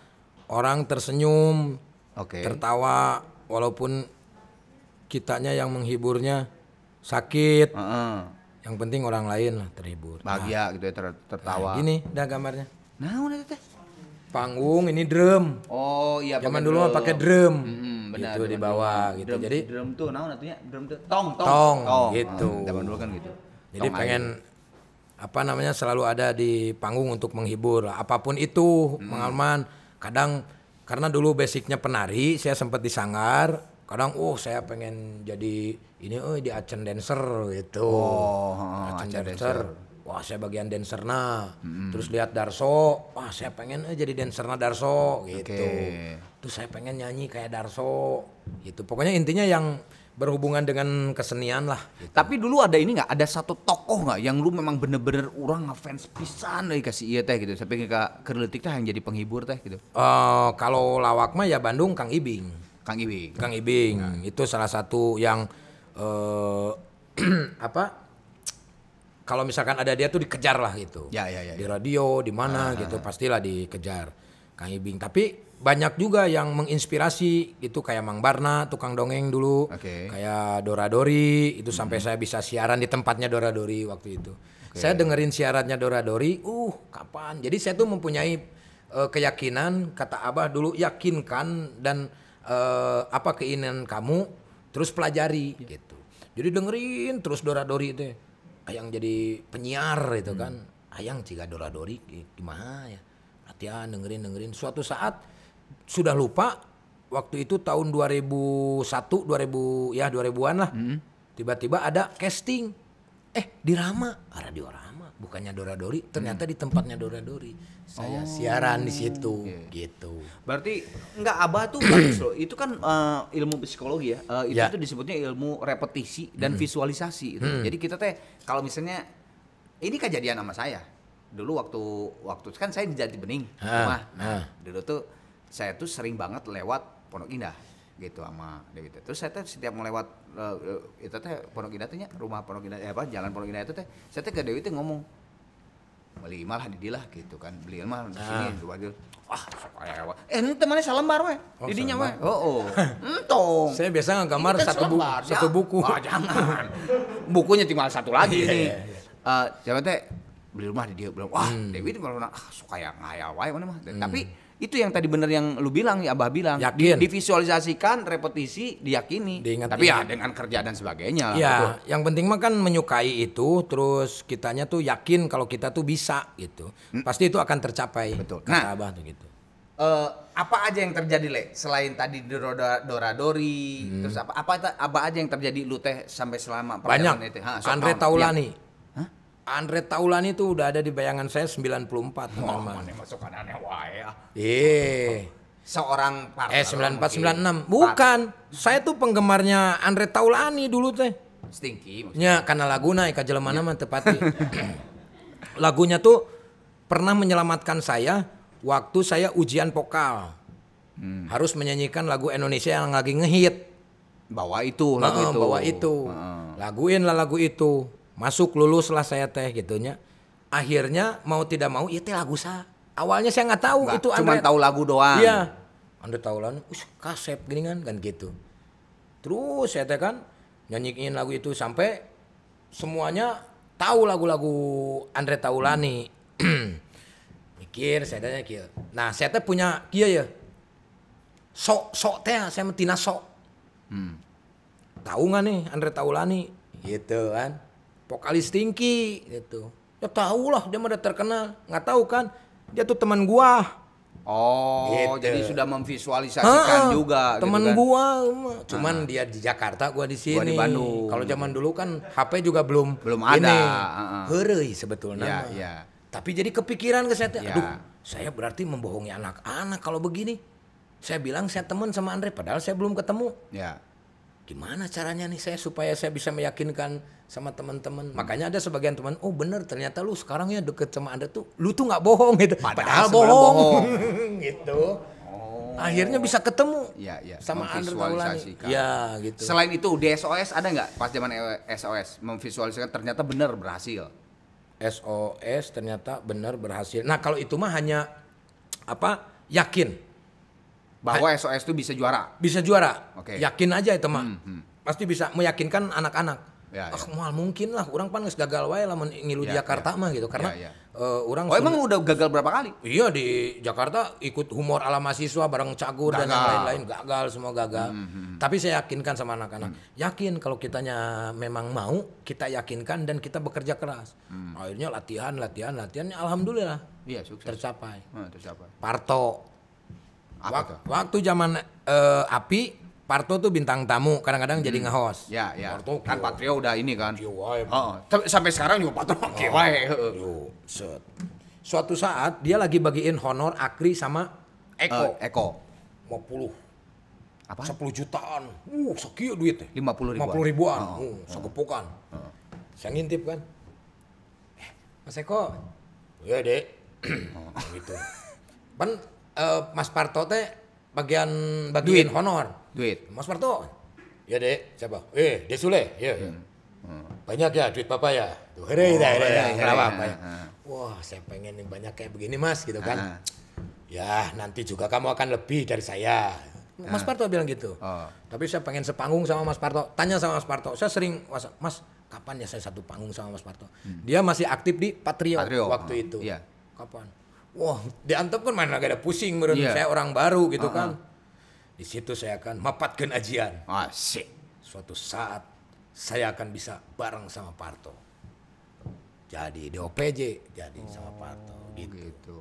orang tersenyum, okay. tertawa walaupun kitanya yang menghiburnya sakit. Uh -uh. Yang penting orang lain lah terhibur. Bahagia nah. gitu ya ter nah, tertawa. Nah, ini dah gambarnya. Nah, udah teh. Panggung ini drum. Oh, iya Zaman dulu mah pakai drum. Mm -hmm. Gitu, benar, gitu di bawah gitu. Jadi drum tuh naon atunya drum tuh tong tong. Tong, tong. gitu. Oh, zaman dulu kan gitu. Jadi tong pengen air. apa namanya selalu ada di panggung untuk menghibur apapun itu hmm. pengalaman kadang karena dulu basicnya penari saya sempat di sanggar kadang oh saya pengen jadi ini oh di action dancer gitu oh, action, dancer, dancer wah saya bagian dancerna hmm. terus lihat Darso wah saya pengen eh, jadi nah Darso gitu okay. terus saya pengen nyanyi kayak Darso gitu pokoknya intinya yang berhubungan dengan kesenian lah gitu. tapi dulu ada ini nggak ada satu tokoh nggak yang lu memang bener-bener orang ngefans pisan dari eh, kasih iya teh gitu tapi ke kerletik teh yang jadi penghibur teh gitu uh, kalau lawak mah ya Bandung Kang Ibing Kang Ibing Kang Ibing hmm. itu salah satu yang uh, apa kalau misalkan ada dia tuh dikejar lah gitu. Ya, ya, ya, Di ya. radio, di mana ah, gitu, pastilah dikejar Kang Ibing. Tapi banyak juga yang menginspirasi gitu kayak Mang Barna, tukang dongeng dulu, okay. kayak Dora Dori, itu hmm. sampai saya bisa siaran di tempatnya Dora Dori waktu itu. Okay. Saya dengerin siarannya Dora Dori, uh kapan? Jadi saya tuh mempunyai uh, keyakinan kata Abah dulu yakinkan dan uh, apa keinginan kamu terus pelajari ya. gitu. Jadi dengerin terus Dora Dori itu. Ya ayang jadi penyiar itu hmm. kan ayang jika dora dori gimana ya latihan dengerin dengerin suatu saat sudah lupa waktu itu tahun 2001 2000 ya 2000-an lah hmm. tiba-tiba hmm. ada casting eh dirama Rama radio orang bukannya Dora Dori ternyata hmm. di tempatnya Dora Dori saya oh. siaran di situ okay. gitu berarti nggak abah tuh bagus loh itu kan uh, ilmu psikologi ya uh, itu yeah. tuh disebutnya ilmu repetisi dan hmm. visualisasi itu. Hmm. jadi kita teh kalau misalnya ini kejadian sama saya dulu waktu waktu kan saya di Jati Bening ah, rumah nah ah. dulu tuh saya tuh sering banget lewat Pondok Indah gitu sama Dewi gitu. Terus saya teh setiap melewat uh, itu teh Pondok Indah tuh rumah Pondok Indah eh, apa jalan Pondok Indah itu teh saya teh ke Dewi teh ngomong beli malah di lah gitu kan beli rumah di sini ah. gitu, dua dua wah supaya eh temannya salam weh oh, didinya weh oh oh entong saya biasa kamar kan satu buku satu buku wah, jangan bukunya tinggal satu lagi iya, ini uh, teh beli rumah di dia bilang wah hmm. Dewi itu malah ah suka yang ngaya wae mana mah hmm. tapi itu yang tadi bener yang lu bilang ya abah bilang Yakin. divisualisasikan repetisi diyakini Diingat, tapi ya dengan kerja dan sebagainya ya betul. yang penting mah kan menyukai itu terus kitanya tuh yakin kalau kita tuh bisa gitu hmm. pasti itu akan tercapai betul kata nah, abah tuh gitu uh, apa aja yang terjadi le selain tadi roda doradori hmm. terus apa apa apa aja yang terjadi lu teh sampai selama banyak itu? Ha, so Andre Taulani iya. Andre Taulani itu udah ada di bayangan saya 94 teman-teman. Oh, masuk aneh ya? wae ya. Iya. Seorang partner. Eh 94 96. Bukan. Saya tuh penggemarnya Andre Taulani dulu teh. Stinky maksudnya. Ya, karena laguna Eka Jelemana ya. tepatnya. Lagunya tuh pernah menyelamatkan saya waktu saya ujian vokal. Hmm. Harus menyanyikan lagu Indonesia yang lagi ngehit. Bawa itu lagu nah, itu. Bawa itu. Hmm. Laguin lah lagu itu masuk lulus lah saya teh gitunya akhirnya mau tidak mau itu iya lagu sa. awalnya saya nggak tahu itu cuma anda, tahu lagu doang iya anda tahu lah kasep gini kan kan gitu terus saya teh kan nyanyiin lagu itu sampai semuanya tahu lagu-lagu Andre Taulani mikir saya tanya kia nah saya teh punya kia ya iya. sok sok teh saya mentina sok hmm. tahu nggak nih Andre Taulani gitu kan vokalis tinggi gitu ya tahu lah dia udah terkenal nggak tahu kan dia tuh teman gua Oh, gitu. jadi sudah memvisualisasikan ha, juga. Gitu teman gitu kan? gua, cuman ha. dia di Jakarta, gua di sini. Gua di Bandung. Kalau zaman dulu kan HP juga belum belum ini. ada. Herei sebetulnya. Ya, ya. Tapi jadi kepikiran ke saya, ya. aduh, saya berarti membohongi anak-anak kalau begini. Saya bilang saya teman sama Andre, padahal saya belum ketemu. Ya gimana caranya nih saya supaya saya bisa meyakinkan sama teman-teman hmm. makanya ada sebagian teman oh bener ternyata lu sekarang ya deket sama anda tuh lu tuh nggak bohong gitu padahal, padahal bohong, bohong. gitu oh. akhirnya bisa ketemu ya, ya. sama Andre Taulani ya gitu selain itu di SOS ada nggak pas zaman SOS e memvisualisasikan ternyata bener berhasil SOS ternyata benar berhasil nah kalau itu mah hanya apa yakin bahwa SOS itu bisa juara. Bisa juara. Oke. Okay. Yakin aja itu mah. Hmm, hmm. Pasti bisa meyakinkan anak-anak. Ya, ah, ya. Mal, mungkin lah, orang pan gagal wae lah ngilu ya, di Jakarta ya. mah gitu karena ya, ya. Uh, orang Oh, emang udah gagal berapa kali? Iya di Jakarta ikut humor ala mahasiswa bareng cagur gagal. dan yang lain-lain gagal semua gagal. Hmm, hmm, hmm. Tapi saya yakinkan sama anak-anak, hmm. yakin kalau kitanya memang mau, kita yakinkan dan kita bekerja keras. Hmm. Akhirnya latihan, latihan, latihan, alhamdulillah. Iya, sukses. Tercapai. Hmm, tercapai. Parto apa Wak waktu zaman uh, api Parto tuh bintang tamu, kadang-kadang hmm. jadi nge-host. Ya, ya. Parto kan Patrio udah ini kan. Oh, sampai sekarang juga Parto oke oh, wae. Suatu saat dia lagi bagiin honor Akri sama Eko. Uh, Eko. 50 apa? 10 jutaan. Uh, duit. duitnya. 50 ribuan. 50 ribuan. Oh, uh, segepukan. uh. Saya ngintip kan. Eh, Mas Eko. Iya, Dek. Oh. gitu. Pan uh, Mas Parto teh bagian bagian Duit. honor. Duit. Mas Parto. Ya deh, siapa? Eh, Dek Sule. Ya. Hmm. Banyak ya duit papa ya. Tuh, hari oh, dah, ya, hore, Wah, saya pengen yang banyak kayak begini Mas gitu kan. uh Ya, nanti juga kamu akan lebih dari saya. Mas Parto bilang gitu. Oh. Tapi saya pengen sepanggung sama Mas Parto. Tanya sama Mas Parto. Saya sering Mas, kapan ya saya satu panggung sama Mas Parto? Hmm. Dia masih aktif di Patrio, waktu oh. itu. Yeah. Kapan? wah di antep kan mana gak ada pusing menurut yeah. saya orang baru gitu uh ah, -huh. Ah. kan di situ saya akan mapatkan ajian asik suatu saat saya akan bisa bareng sama Parto jadi OPJ jadi oh, sama Parto gitu, gitu.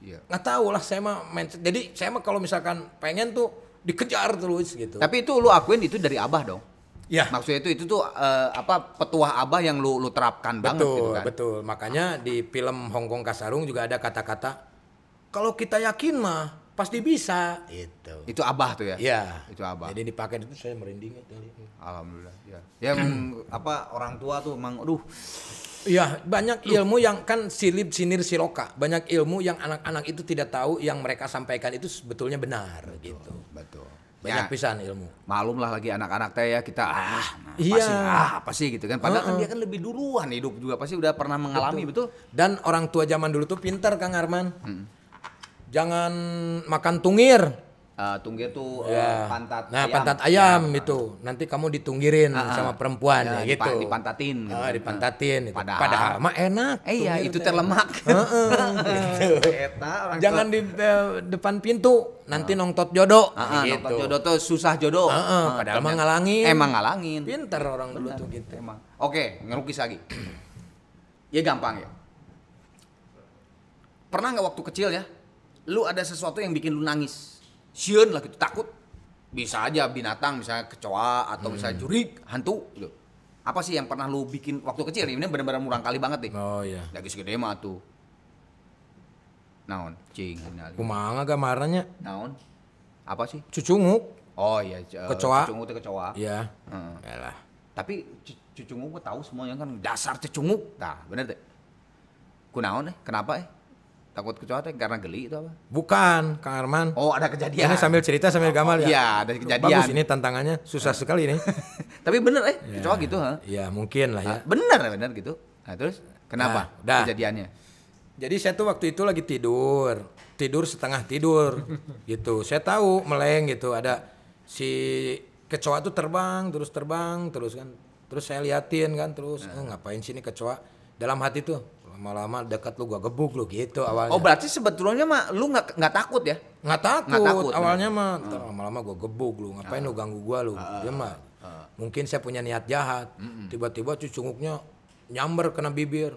Yeah. nggak tahu lah saya mah main, jadi saya mah kalau misalkan pengen tuh dikejar terus gitu tapi itu lu akuin itu dari abah dong Ya. Maksudnya itu itu tuh uh, apa petuah abah yang lu lu terapkan betul, banget gitu kan. Betul, makanya di film Hongkong Kasarung juga ada kata-kata kalau kita yakin mah pasti bisa itu. Itu abah tuh ya. Iya. Itu abah. Jadi dipakai itu saya merinding tadi. Alhamdulillah, iya. ya. Yang apa orang tua tuh emang aduh Iya, banyak ilmu yang kan silip sinir siloka. Banyak ilmu yang anak-anak itu tidak tahu yang mereka sampaikan itu sebetulnya benar betul, gitu. Betul banyak ya, pisan ilmu malum lah lagi anak-anak teh ya kita ah nah, iya. pasti ah apa sih gitu kan padahal uh -uh. kan dia kan lebih duluan hidup juga pasti udah pernah mengalami betul, betul? dan orang tua zaman dulu tuh pinter Kang Arman hmm. jangan makan tungir uh, tunggir tuh yeah. Ya. pantat nah ayam. pantat ayam ya. itu nanti kamu ditunggirin uh, sama perempuan ya, ya gitu dipantatin ah, gitu. Uh, dipantatin gitu. padahal, padahal mah enak eh iya gitu. itu terlemak gitu. jangan di uh, depan pintu nanti uh. nongtot jodoh uh, gitu. nongtot jodoh tuh susah jodoh uh, uh, padahal mah ngalangin emang eh, ngalangin pinter orang dulu tuh gitu emang oke ngerukis lagi ya gampang ya pernah nggak waktu kecil ya lu ada sesuatu yang bikin lu nangis siun lah gitu takut bisa aja binatang misalnya kecoa atau hmm. misalnya jurik hantu gitu apa sih yang pernah lu bikin waktu kecil ini benar-benar murang kali banget nih oh iya lagi segede mah tuh naon cing ya. kumaha gambarannya naon apa sih cucunguk oh iya eh, kecoa cucunguk itu kecoa iya hmm. tapi cucunguk gue tahu semuanya kan dasar cucunguk nah bener deh kunaon eh kenapa eh Takut kecoa karena geli itu apa? Bukan, Kang Arman. Oh, ada kejadian. Ini sambil cerita sambil gamal oh, ya. Iya, ada kejadian. Bagus ini tantangannya susah sekali ini. Tapi bener eh ya, kecoa gitu, ha? Iya, mungkin lah ya. Ah, bener, bener gitu. Nah, terus kenapa nah, kejadiannya? Jadi saya tuh waktu itu lagi tidur, tidur setengah tidur gitu. Saya tahu meleng gitu ada si kecoa tuh terbang terus terbang terus kan. Terus saya liatin kan terus, nah. eh, ngapain sini kecoa? Dalam hati tuh lama-lama dekat lu gua gebuk lu gitu awalnya. Oh berarti sebetulnya mah lu nggak nggak takut ya? Nggak takut. takut. Awalnya mah hmm. lama-lama gua gebuk lu ngapain hmm. lu ah. ganggu gua lu? Hmm. Dia mah hmm. mungkin saya punya niat jahat. tiba Tiba-tiba cucunguknya nyamber kena bibir.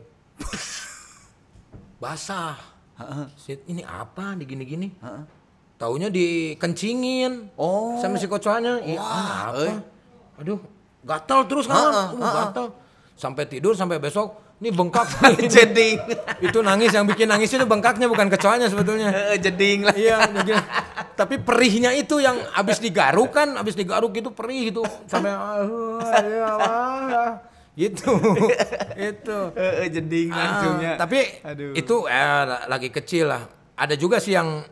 Basah. Hmm. Ini apa di gini-gini? Hmm. Taunya dikencingin. Oh. Sama si kocohannya Iya, apa? Eh. Aduh, gatal terus kan? Hmm. Uh, gatal. Sampai tidur sampai besok ini bengkak ini. jeding itu nangis yang bikin nangis itu bengkaknya bukan kecoanya sebetulnya eh, jeding lah iya tapi perihnya itu yang abis digaruk kan abis digaruk itu perih Sama gitu. sampai ya gitu itu eh, eh, jeding ah, langsungnya ah, tapi Aduh. itu eh, lagi kecil lah ada juga sih yang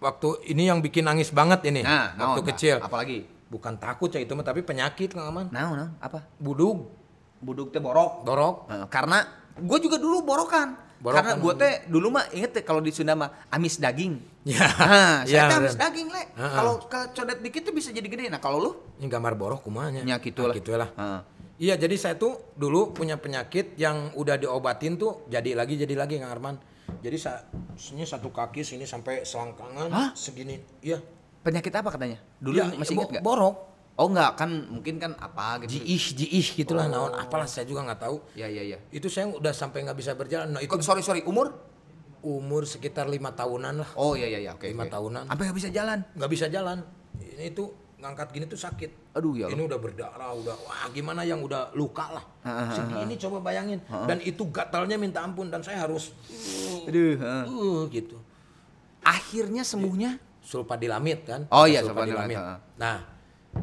waktu ini yang bikin nangis banget ini nah, waktu no, nah, nah. kecil apalagi bukan takut ya itu tapi penyakit kang aman nah, no, nah. apa Budug buduk teh borok borok nah, karena gue juga dulu borokan borok karena kan. gue teh dulu mah inget teh kalau di Sunda mah amis daging ya nah, saya ya, saya amis daging le. kalau kalau codet dikit tuh bisa jadi gede nah kalau lu ini gambar borok kumanya ya gitulah lah. gitulah uh. Iya, jadi saya tuh dulu punya penyakit yang udah diobatin tuh jadi lagi jadi lagi Kang Arman. Jadi saya sini satu kaki sini sampai selangkangan Hah? segini. Iya. Penyakit apa katanya? Dulu ya, masih inget bo- gak? Borok. Oh enggak kan mungkin kan apa gitu. Jiih jiih gitulah oh. naon apalah saya juga nggak tahu. Iya iya iya. Itu saya udah sampai nggak bisa berjalan. Nah, itu sorry sorry umur umur sekitar lima tahunan lah. Oh iya iya iya. Okay, lima okay. tahunan. Apa nggak bisa jalan. Nggak bisa jalan. Ini itu ngangkat gini tuh sakit. Aduh ya. Ini udah berdarah udah wah gimana yang udah luka lah. Ah, ah, ah, Segini ini coba bayangin dan itu gatalnya minta ampun dan saya harus uh, Aduh. Uh, gitu. Akhirnya sembuhnya iya. sulfadilamid kan. Oh iya sulfadilamid. Nah,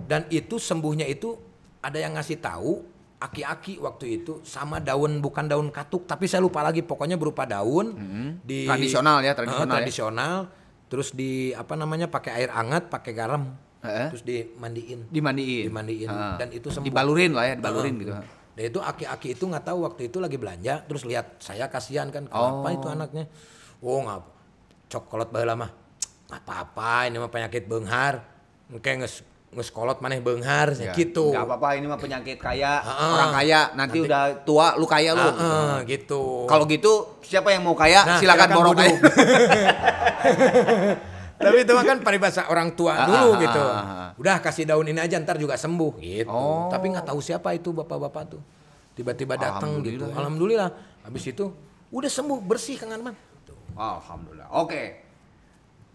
dan itu sembuhnya itu ada yang ngasih tahu aki-aki waktu itu sama daun bukan daun katuk tapi saya lupa lagi pokoknya berupa daun hmm. di tradisional ya tradisional uh, tradisional ya. terus di apa namanya pakai air hangat pakai garam eh? terus dimandiin dimandiin dimandiin ha. Ah. dan itu sembuh dibalurin lah ya eh, dibalurin uh. gitu eh. dan itu aki-aki itu nggak tahu waktu itu lagi belanja terus lihat saya kasihan kan kenapa oh. itu anaknya oh nggak coklat baheula mah apa-apa ini mah penyakit benghar mungkin sekolot maneh benghar ya. gitu nggak apa-apa ini mah penyakit kaya uh, orang kaya nanti, nanti udah tua lu kaya lu uh, uh, gitu kalau gitu siapa yang mau kaya nah, silakan, borong aja tapi itu kan paribasa orang tua ah, dulu ah, ah, gitu udah kasih daun ini aja ntar juga sembuh gitu oh. tapi nggak tahu siapa itu bapak-bapak tuh tiba-tiba datang gitu ya. alhamdulillah habis itu udah sembuh bersih kang Arman alhamdulillah oke okay.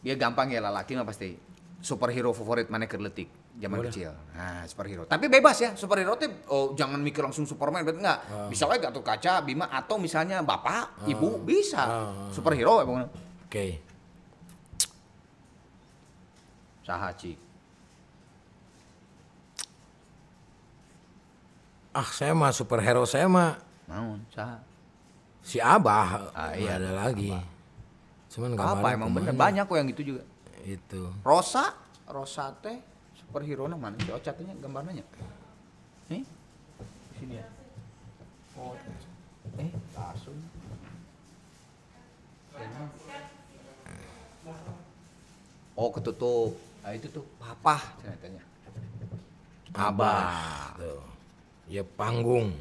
dia gampang ya lelaki mah pasti superhero favorit mana kerletik zaman Boleh. kecil. Nah, superhero. Tapi bebas ya, superhero tuh oh, jangan mikir langsung Superman, bet enggak? Uh. Bisa wae Gatot Kaca, Bima atau misalnya bapak, uh. ibu bisa. Uh. Superhero ya, Oke. Okay. Sahaci. Ah, saya mah superhero saya mah. Naon, Sah. Si Abah. Ah, iya. ada lagi. Abah. Cuman apa emang bener banyak kok yang itu juga. Itu. Rosa, Rosa teh nang mana si gambar gambarnya eh sini ya oh eh langsung oh ketutup nah, itu tuh papa ceritanya abah tuh ya panggung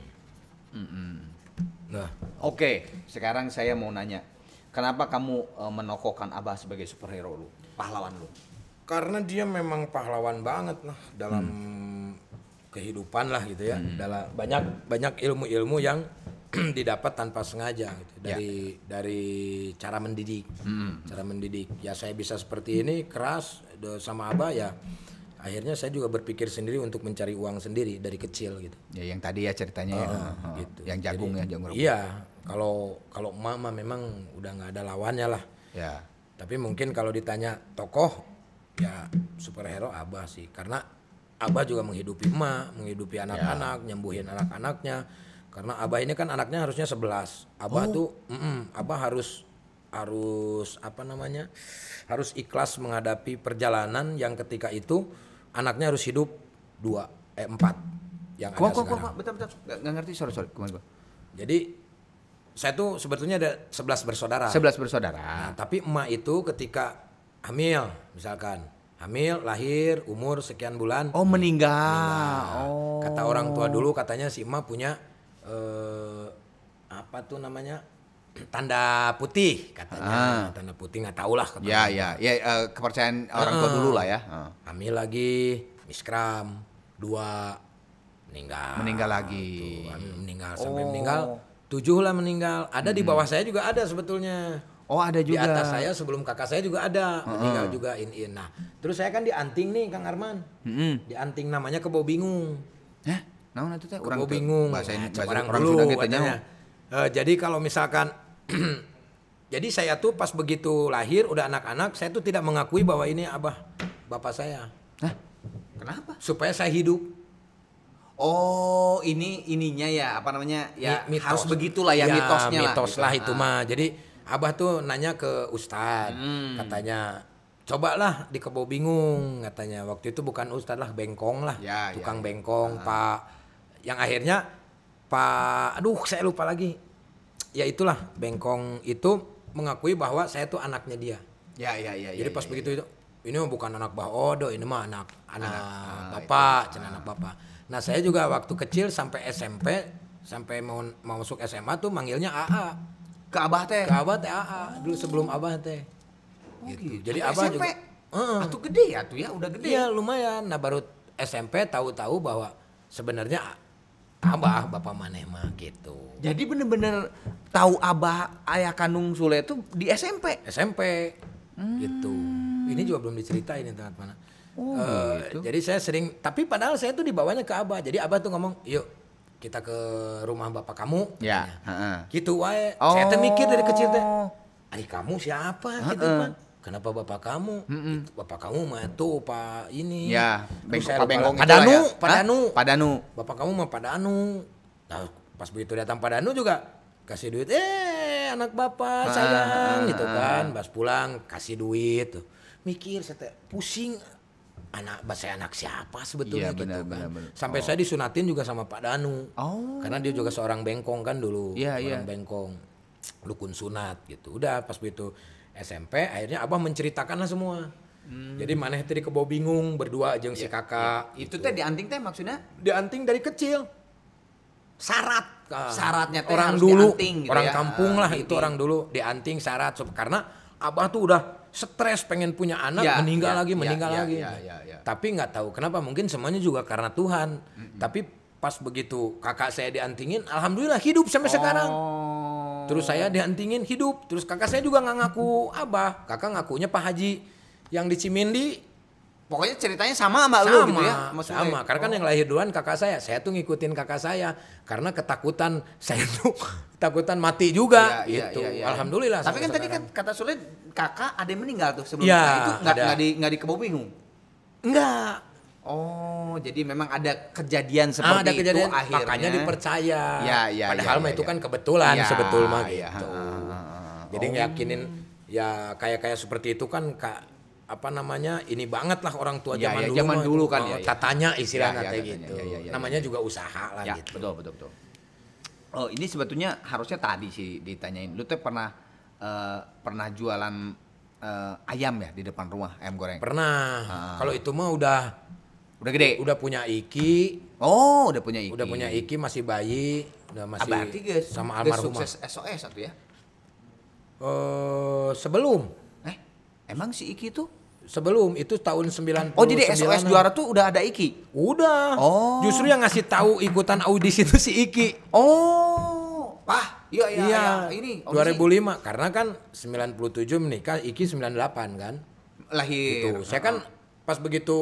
mm -mm. nah oke okay. sekarang saya mau nanya kenapa kamu eh, menokokkan abah sebagai superhero lu pahlawan lu karena dia memang pahlawan banget lah dalam hmm. kehidupan lah gitu ya hmm. dalam banyak banyak ilmu-ilmu yang didapat tanpa sengaja gitu. Ya. dari ya. dari cara mendidik hmm. cara mendidik ya saya bisa seperti ini keras sama abah ya akhirnya saya juga berpikir sendiri untuk mencari uang sendiri dari kecil gitu. Ya yang tadi ya ceritanya uh, ya, oh, oh, oh. gitu. Yang jagung ya jagung Iya, kalau kalau mama memang udah nggak ada lawannya lah. Ya. Tapi mungkin kalau ditanya tokoh ya superhero abah sih karena abah juga menghidupi emak menghidupi ya. anak-anak ya. nyembuhin anak-anaknya karena abah ini kan anaknya harusnya sebelas. abah oh. tuh mm -mm, abah harus harus apa namanya harus ikhlas menghadapi perjalanan yang ketika itu anaknya harus hidup dua eh empat yang kok, ada kok, sekarang. Kok, betul betul. Gak, gak ngerti, sorry, sorry. Kemana, Jadi saya tuh sebetulnya ada sebelas bersaudara. Sebelas bersaudara. Nah, tapi emak itu ketika hamil misalkan hamil lahir umur sekian bulan oh meninggal, meninggal. Oh. kata orang tua dulu katanya si emak punya eh, apa tuh namanya tanda putih katanya ah. tanda putih nggak tahu lah ya ya ya uh, kepercayaan uh, orang tua dulu lah ya uh. hamil lagi miskram dua meninggal meninggal lagi tuh, meninggal sampai oh. meninggal tujuh lah meninggal ada hmm. di bawah saya juga ada sebetulnya Oh ada juga. Di atas saya sebelum kakak saya juga ada meninggal uh juga in in. Nah terus saya kan di anting nih Kang Arman. Mm-hmm. anting namanya kebo bingung. Eh? Nah, nah itu teh orang kebo bingung. Bahasa, nah, ini bahasa orang, sudah dulu Uh, jadi kalau misalkan jadi saya tuh pas begitu lahir udah anak-anak saya tuh tidak mengakui bahwa ini abah bapak saya. Hah? Kenapa? Supaya saya hidup. Oh, ini ininya ya apa namanya ya mitos. harus begitulah ya, ya mitosnya, mitos lah. Mitos lah gitu. itu mah. Ah. Jadi Abah tuh nanya ke Ustadz, hmm. katanya cobalah di Kebo Bingung katanya. Waktu itu bukan Ustadz lah, bengkong lah, ya, ya tukang ya. bengkong ah. Pak. Yang akhirnya Pak, aduh saya lupa lagi. Ya itulah bengkong itu mengakui bahwa saya tuh anaknya dia. Ya ya ya. ya Jadi ya, pas ya, begitu ya. itu ini bukan anak Bah Odo, ini mah anak anak, ah, bapak, cina anak ah. bapak. Nah saya juga waktu kecil sampai SMP sampai mau mau masuk SMA tuh manggilnya AA ke abah teh ke abah teh AA dulu sebelum abah teh oh, gitu. gitu. jadi abah SMP. juga uh, Atuh gede ya tuh ya udah gede ya lumayan nah baru SMP tahu-tahu bahwa sebenarnya abah bapak maneh mah gitu jadi bener-bener tahu abah ayah kandung Sule itu di SMP SMP hmm. gitu ini juga belum diceritain ini teman mana Oh, uh, gitu. Jadi saya sering, tapi padahal saya tuh dibawanya ke Abah. Jadi Abah tuh ngomong, yuk kita ke rumah bapak kamu ya uh gitu wae oh. saya mikir dari kecil teh oh. adik kamu siapa uh-uh. gitu kan kenapa bapak kamu mm -mm. gitu, bapak kamu mah tuh pak ini ya beng- pak bengkong padanu ya? padanu Hah? padanu bapak kamu mah padanu nah pas begitu datang padanu juga kasih duit eh anak bapak sayang uh-huh. gitu kan pas pulang kasih duit tuh mikir saya pusing anak bahasa anak siapa sebetulnya ya, benar, gitu kan. Bener, Sampai oh. saya disunatin juga sama Pak Danu. Oh. Karena dia juga seorang bengkong kan dulu, ya, orang ya. bengkong. Dukun sunat gitu. Udah pas begitu SMP akhirnya Abah menceritakanlah semua. Hmm. Jadi maneh tadi kebo bingung berdua aja ya, si iya, kakak. Ya. Itu gitu. teh dianting teh maksudnya? Dianting dari kecil. Syarat ah, ah. syaratnya teh orang harus dulu, dianting, gitu orang ya. kampung lah uh, itu gitu ya. orang dulu dianting syarat karena Abah tuh udah stres pengen punya anak ya, meninggal ya, lagi ya, meninggal ya, lagi ya, ya, ya, ya. tapi nggak tahu kenapa mungkin semuanya juga karena Tuhan mm-hmm. tapi pas begitu kakak saya diantingin alhamdulillah hidup sampai oh. sekarang terus saya diantingin hidup terus kakak saya juga nggak ngaku abah kakak ngakunya Pak Haji yang di Cimindi pokoknya ceritanya sama sama, lu gitu ya maksudnya sama karena kan oh. yang lahir duluan kakak saya saya tuh ngikutin kakak saya karena ketakutan saya tuh ketakutan mati juga ya, gitu ya, ya, ya. alhamdulillah tapi kan sekarang. tadi kan kata sulit kakak ada yang meninggal tuh sebelum ya, nah, itu nggak di nggak di bingung enggak Oh, jadi memang ada kejadian ah, seperti ada kejadian, itu akhirnya. Makanya dipercaya. Ya, ya, Padahal ya, ya, itu ya. kan kebetulan ya, sebetulnya iya, gitu. Ya, Jadi oh. ngeyakinin ya kayak kayak seperti itu kan kak apa namanya ini banget lah orang tua ya, zaman, ya, dulu, zaman dulu kan ya, ya. istilahnya ya, ya, gitu ya, ya, ya, namanya ya, ya. juga usaha lah ya, gitu betul betul betul oh ini sebetulnya harusnya tadi sih ditanyain lu tuh pernah uh, pernah jualan uh, ayam ya di depan rumah ayam goreng pernah uh. kalau itu mah udah udah gede udah punya Iki oh udah punya Iki udah punya Iki masih bayi udah ah, masih Berarti guys, sama almarhum sukses SOS satu ya uh, sebelum emang si Iki tuh Sebelum itu tahun 90 Oh jadi SOS juara tuh udah ada Iki? Udah. Oh. Justru yang ngasih tahu ikutan audisi itu si Iki. Oh. wah iya iya, iya. iya. ini audisi. 2005 karena kan 97 menikah Iki 98 kan. Lahir. Gitu. Saya kan pas begitu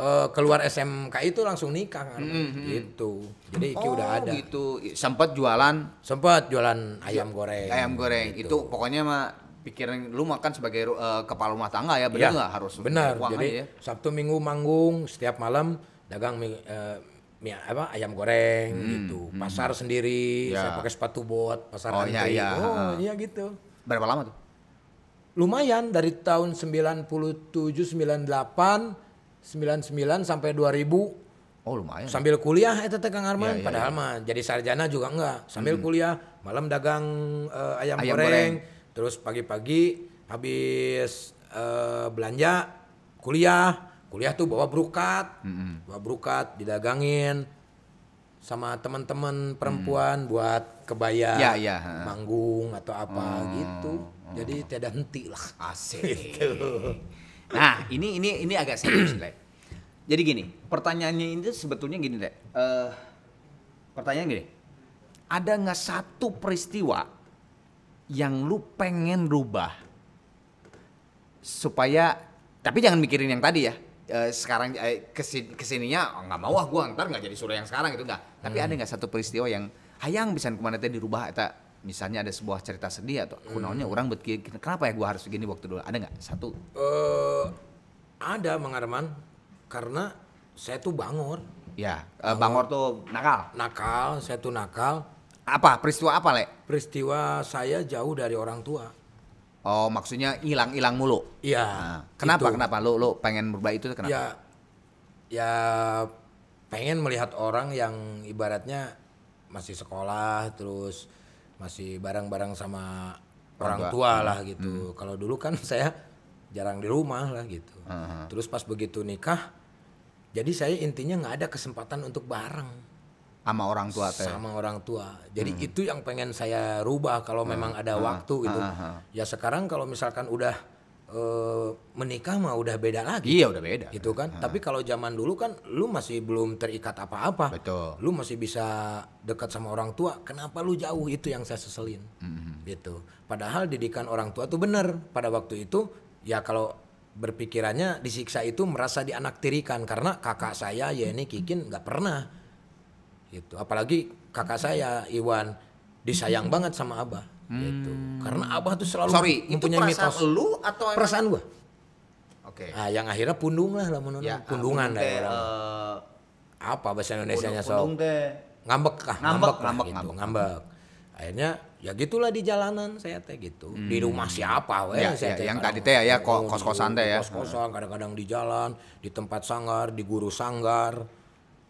uh, keluar SMK itu langsung nikah kan mm-hmm. mm-hmm. gitu jadi Iki oh, udah ada gitu sempat jualan sempat jualan ayam goreng ayam goreng gitu. itu pokoknya mah pikirin lu makan sebagai uh, kepala rumah tangga ya benar iya, nggak ya, harus benar jadi ya. Sabtu Minggu manggung setiap malam dagang mie, uh, mie apa ayam goreng hmm, gitu hmm. pasar hmm. sendiri ya. saya pakai sepatu bot pasar oh, ya, ya. oh iya gitu berapa lama tuh lumayan dari tahun 97 98 99 sampai 2000 Oh lumayan. Sambil kuliah itu tegang Arman, ya, ya, padahal ya. mah jadi sarjana juga enggak. Sambil hmm. kuliah malam dagang uh, ayam, ayam goreng, goreng terus pagi-pagi habis uh, belanja kuliah kuliah tuh bawa brukat, mm-hmm. bawa brukat didagangin sama teman-teman perempuan mm. buat kebaya ya, ya. manggung atau apa oh, gitu oh. jadi tidak henti lah asik gitu. nah ini ini ini agak serius Lek. jadi gini pertanyaannya ini sebetulnya gini Lek. Uh, eh, pertanyaan gini ada nggak satu peristiwa yang lu pengen rubah supaya tapi jangan mikirin yang tadi ya uh, sekarang uh, eh, kesin, kesininya oh, nggak oh, mau ah gua ntar nggak jadi surya yang sekarang gitu nggak tapi hmm. ada nggak satu peristiwa yang hayang bisa kemana teh dirubah atau misalnya ada sebuah cerita sedih atau hmm. kuno nya orang berpikir kenapa ya gua harus begini waktu dulu ada nggak satu uh, ada mang Arman karena saya tuh bangor ya uh, bangor. bangor tuh nakal nakal saya tuh nakal apa peristiwa apa, Le? Peristiwa saya jauh dari orang tua. Oh, maksudnya hilang-hilang mulu. Iya. Nah, kenapa? Itu. Kenapa lo lo pengen berubah itu kenapa? Ya ya pengen melihat orang yang ibaratnya masih sekolah terus masih bareng-bareng sama orang, orang tua hmm. lah gitu. Hmm. Kalau dulu kan saya jarang di rumah lah gitu. Uh Terus pas begitu nikah jadi saya intinya nggak ada kesempatan untuk bareng sama orang tua teh. Sama orang tua. Jadi hmm. itu yang pengen saya rubah kalau hmm. memang ada hmm. waktu itu. Hmm. Ah, ah, ah. Ya sekarang kalau misalkan udah e, menikah mah udah beda lagi. Iya, udah beda. Gitu kan. Hmm. Tapi kalau zaman dulu kan lu masih belum terikat apa-apa. Betul. Lu masih bisa dekat sama orang tua. Kenapa lu jauh? Itu yang saya seselin. Hmm. Gitu. Padahal didikan orang tua tuh benar pada waktu itu ya kalau berpikirannya disiksa itu merasa dianaktirikan karena kakak saya ya ini Kikin nggak pernah Gitu. Apalagi kakak saya Iwan disayang banget sama Abah gitu. hmm. gitu. Karena Abah tuh selalu Sorry, mempunyai itu perasaan mitos. lu atau emang... perasaan gua? Oke. Okay. Nah, yang akhirnya pundung lah lah ya, pundungan lah ya. Eh, apa bahasa Indonesia-nya pundung Ngambek kah? Ngambek, ngambek, ngambek, gitu, ngambek. ngambek. Akhirnya ya gitulah di jalanan saya teh gitu. Hmm. Di rumah siapa weh, ya, saya ya, Yang tadi teh ya, ya kos-kosan teh ya. Kos-kosan kadang-kadang di jalan, di tempat sanggar, di guru sanggar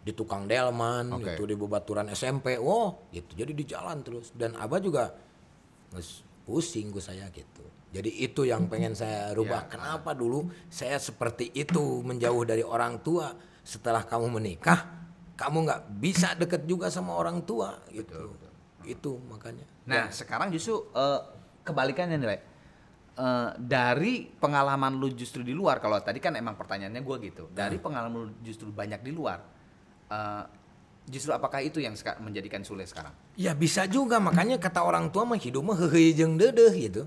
di tukang delman okay. itu di bebaturan SMP oh gitu jadi di jalan terus dan abah juga pusing gue saya gitu jadi itu yang pengen saya rubah yeah. kenapa dulu saya seperti itu menjauh dari orang tua setelah kamu menikah kamu nggak bisa deket juga sama orang tua gitu betul, betul. itu makanya nah ya. sekarang justru uh, kebalikannya nih Uh, dari pengalaman lu justru di luar kalau tadi kan emang pertanyaannya gue gitu dari nah. pengalaman lu justru banyak di luar uh, justru apakah itu yang menjadikan sulit sekarang? Ya bisa juga makanya kata orang tua mah hidup mah hehe jeng dedeh gitu.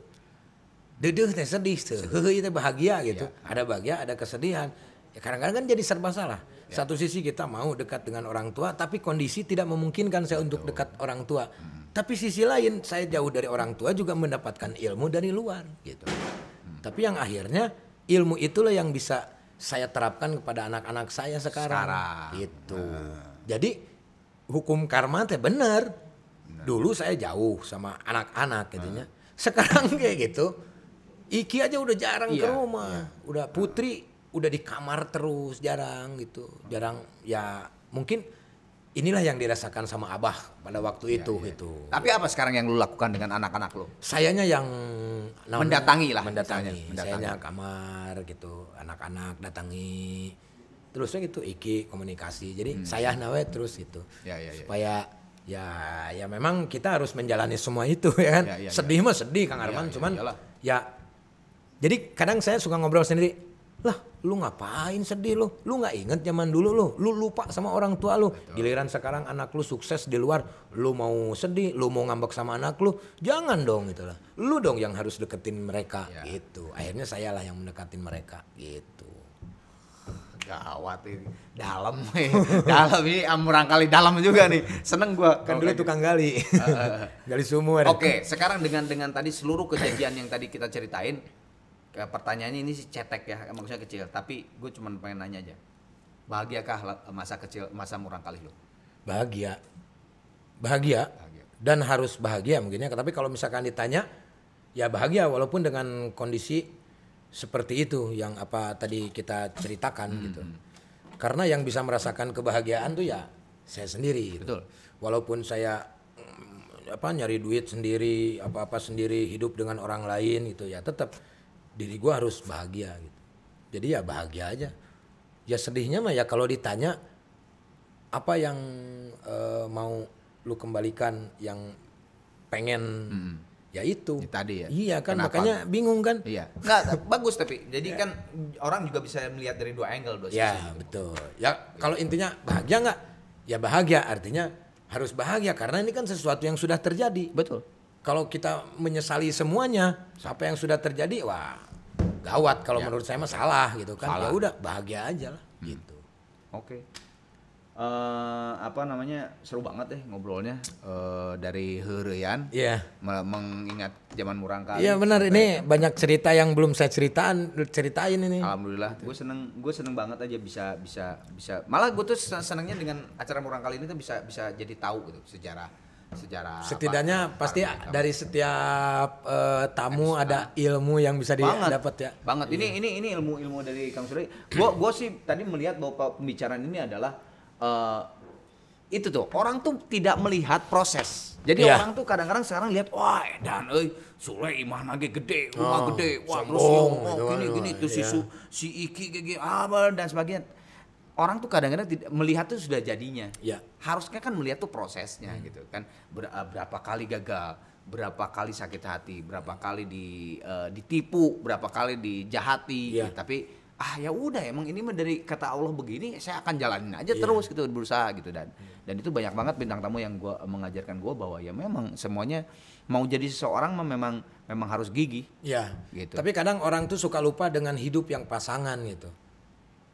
Dedeh teh sedih, hehe teh bahagia gitu. Ya. Ada bahagia, ada kesedihan. Ya kadang-kadang kan jadi serba salah. Ya. Satu sisi kita mau dekat dengan orang tua tapi kondisi tidak memungkinkan saya Betul. untuk dekat orang tua. Hmm. Tapi sisi lain saya jauh dari orang tua juga mendapatkan ilmu dari luar gitu. Hmm. Tapi yang akhirnya ilmu itulah yang bisa saya terapkan kepada anak-anak saya sekarang. sekarang. Gitu. Nah. Jadi hukum karma teh benar Nah. Dulu saya jauh sama anak-anak katanya Nah. Sekarang kayak gitu. Iki aja udah jarang iya, ke rumah. Iya. Udah nah. putri nah. udah di kamar terus jarang gitu. Jarang ya mungkin inilah yang dirasakan sama abah pada waktu iya, itu iya. itu. Tapi apa sekarang yang lu lakukan dengan anak-anak lu? Sayanya yang namanya, mendatangi lah, mendatangi. Misalnya, mendatangi. Sayanya kamar gitu, anak-anak datangi. Terusnya gitu iki komunikasi. Jadi hmm. saya nawe terus gitu. Ya, ya, ya. Supaya ya ya memang kita harus menjalani semua itu ya kan. Ya, ya, ya. sedih ya. mah sedih Kang ya, Arman, ya, ya, cuman ya, ya jadi kadang saya suka ngobrol sendiri. Lah, lu ngapain sedih lu lu nggak inget zaman dulu lu lu lupa sama orang tua lu giliran sekarang anak lu sukses di luar lu mau sedih lu mau ngambek sama anak lu jangan dong gitu lah lu dong yang harus deketin mereka ya. gitu akhirnya saya lah yang mendekatin mereka gitu gawat ini dalam nih dalam ini amurang kali dalam juga nih seneng gua kan dulu tukang gali uh, gali sumur oke okay, sekarang dengan dengan tadi seluruh kejadian yang tadi kita ceritain ya, pertanyaannya ini sih cetek ya maksudnya kecil tapi gue cuma pengen nanya aja bahagiakah eh, masa kecil masa murang kali lo bahagia bahagia, dan harus bahagia mungkinnya, tapi kalau misalkan ditanya ya bahagia walaupun dengan kondisi seperti itu yang apa tadi kita ceritakan hmm. gitu hmm. karena yang bisa merasakan kebahagiaan tuh ya saya sendiri gitu. betul walaupun saya mm, apa nyari duit sendiri apa apa sendiri hidup dengan orang lain gitu ya tetap diri gue harus bahagia gitu jadi ya bahagia aja ya sedihnya mah ya kalau ditanya apa yang uh, mau lu kembalikan yang pengen hmm. ya itu ya, tadi ya iya kan Kenapa? makanya bingung kan iya nggak bagus tapi jadi ya. kan orang juga bisa melihat dari dua angle dua ya, sisi ya gitu. betul ya kalau intinya bahagia nggak ya bahagia artinya harus bahagia karena ini kan sesuatu yang sudah terjadi betul kalau kita menyesali semuanya apa yang sudah terjadi wah gawat kalau ya. menurut saya mah salah gitu kan ya udah bahagia aja lah hmm. gitu oke okay. uh, eh, apa namanya seru banget deh ngobrolnya uh, dari ya yeah. mengingat zaman murang kali iya yeah, benar ini kan. banyak cerita yang belum saya ceritaan ceritain ini alhamdulillah gue seneng gue seneng banget aja bisa bisa bisa malah gue tuh senengnya dengan acara murang kali ini tuh bisa bisa jadi tahu gitu sejarah sejarah. Setidaknya apa, eh, pasti dari setiap uh, tamu ada eh. ilmu yang bisa didapat ya. Banget. Ini iya. ini ini ilmu-ilmu dari Kang Suri. Gua gua sih tadi melihat bahwa pembicaraan ini adalah uh, itu tuh orang tuh tidak melihat proses. Jadi yeah. orang tuh kadang-kadang sekarang lihat wah dan eh Sule imah lagi gede, rumah oh, gede, wah terus oh, gini kan, gini itu si iya. su, si Iki gini, apa dan sebagainya orang tuh kadang-kadang melihat tuh sudah jadinya. Ya. Harusnya kan melihat tuh prosesnya hmm. gitu kan Ber, eh, berapa kali gagal, berapa kali sakit hati, berapa hmm. kali di uh, ditipu, berapa kali dijahati. Ya. Gitu. Tapi ah ya udah emang ini mah dari kata Allah begini saya akan jalanin aja ya. terus gitu berusaha gitu dan hmm. dan itu banyak banget bintang tamu yang gua mengajarkan gua bahwa ya memang semuanya mau jadi seseorang memang memang harus gigih. Iya. Gitu. Tapi kadang orang tuh suka lupa dengan hidup yang pasangan gitu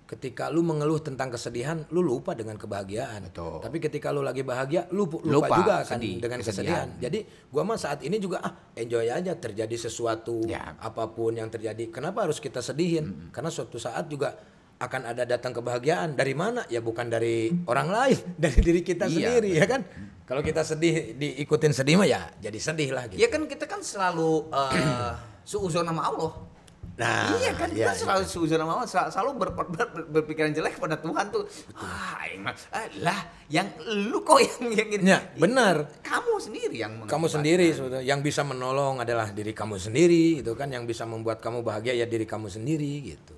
ketika lu mengeluh tentang kesedihan lu lupa dengan kebahagiaan Betul. tapi ketika lu lagi bahagia lu lupa, lupa juga kan sedih, dengan kesedihan. kesedihan jadi gua mah saat ini juga ah enjoy aja terjadi sesuatu ya. apapun yang terjadi kenapa harus kita sedihin hmm. karena suatu saat juga akan ada datang kebahagiaan dari mana ya bukan dari orang lain dari diri kita iya. sendiri ya kan kalau kita sedih diikutin sedih mah ya jadi sedih lah ya gitu ya kan kita kan selalu uh, suuzon sama Allah Nah, iya kan iya, kita iya. selalu iya. sujud sama selalu ber, ber, ber, berpikiran jelek pada Tuhan tuh. Betul. Ah, eh, lah yang lu kok yang yang ini. Ya, benar. Kamu sendiri yang Kamu sendiri sebetulnya yang bisa menolong adalah diri kamu sendiri itu kan yang bisa membuat kamu bahagia ya diri kamu sendiri gitu.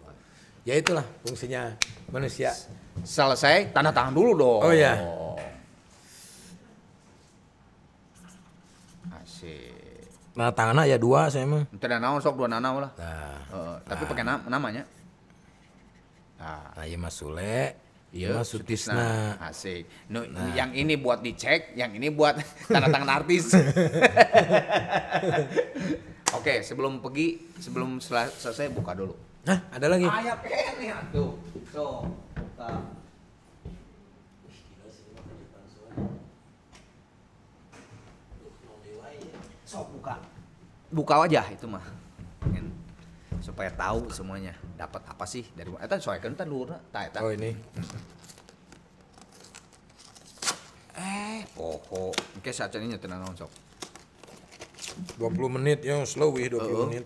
Ya itulah fungsinya manusia. Selesai tanda tangan dulu dong. Oh Oh. Nah tangan ya dua saya mah. Tidak naon sok dua nanau lah. Nah, uh, tapi nah. pakai nama namanya. Nah, nah iya mas Sule. Iya, Mas Sutisna. Asik. No, nah. Yang ini buat dicek, yang ini buat tanda tangan artis. Oke, sebelum pergi, sebelum selesai buka dulu. Nah, ada lagi. Ayah pengen tuh. So, buka. Ya. Sok buka buka aja itu mah kan, supaya tahu semuanya dapat apa sih dari eta eh, soalnya kan teh luhurna tak oh ini eh poho oke saya ini tenang naon sok puluh menit ya slow wih dua puluh menit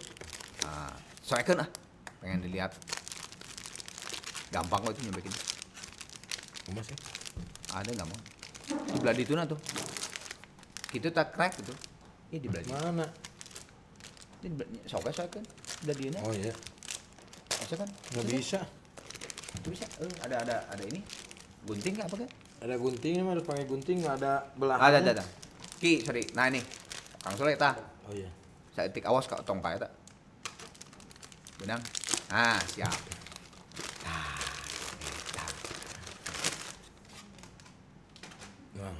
nah, soalnya kan ah pengen dilihat gampang kok itu nyobekin Mas sih ada nggak mau di beladi tuna tuh kita tak crack itu ini iya, di beladi mana Sokai sokai kan, udah dia Oh iya. Masa kan? Nggak kan? bisa. itu bisa. Eh, ada ada ada ini. Gunting nggak apa kan? Ada gunting, harus pakai gunting, nggak ada belah. Ada ada ada. Ki, sorry. Nah ini, Kang Soleh ta. Oh iya. Saya tik awas kak tongkat ya tak. Benang. Ah siap. Nah, nah,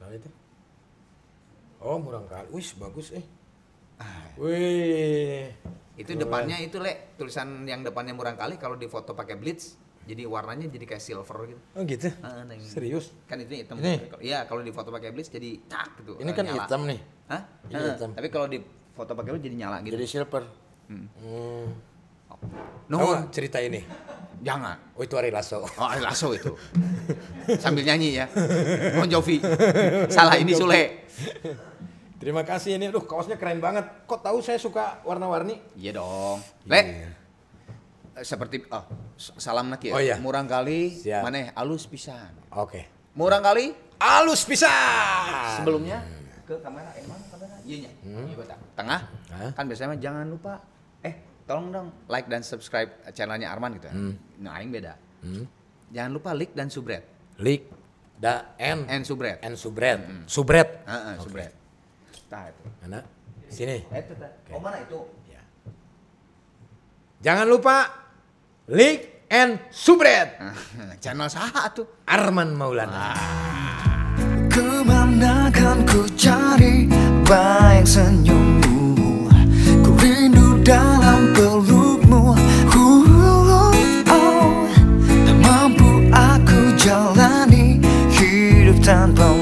nah itu. Oh murang kali, wis bagus eh. Wih. Itu Keren. depannya itu lek tulisan yang depannya murang kali kalau di foto pakai blitz jadi warnanya jadi kayak silver gitu. Oh gitu. Ah, nah, nah, Serius? Kan itu hitam. Iya, kalau di foto pakai blitz jadi cak gitu. Ini uh, kan eh, nyala. hitam nih. Hah? Ini nah, eh, hitam. Tapi kalau di foto pakai blitz jadi nyala gitu. Jadi silver. Hmm. hmm. Oh. No. cerita ini. Jangan. Oh itu Ari Lasso. Oh Ari Lasso itu. Sambil nyanyi ya. Bon Jovi. Salah ini Sule. Terima kasih ini, aduh kaosnya keren banget. Kok tahu saya suka warna-warni? Iya dong. Iya. Le, yeah. seperti oh, salam lagi ya. Oh, iya. Murang kali, mana alus pisan. Oke. Okay. Murang kali, alus pisan. Sebelumnya hmm. ke kamera, eh mana kamera? Iya Iya Hmm. Iya, Tengah. Huh? Kan biasanya jangan lupa, eh tolong dong like dan subscribe eh, channelnya Arman gitu. Ya. Hmm. Nah, yang beda. Hmm. Jangan lupa like dan subret. Like da and and Subred. And Subred. Hmm. Subret. uh -uh, okay. subret. Tah itu. Mana? sini. Eh, itu Okay. Oh mana itu? Ya. Jangan lupa like and subscribe. Channel saha tuh? Arman Maulana. Ah. Kemana kan ku cari baik senyummu Ku rindu dalam pelukmu Tak mampu aku jalani hidup tanpa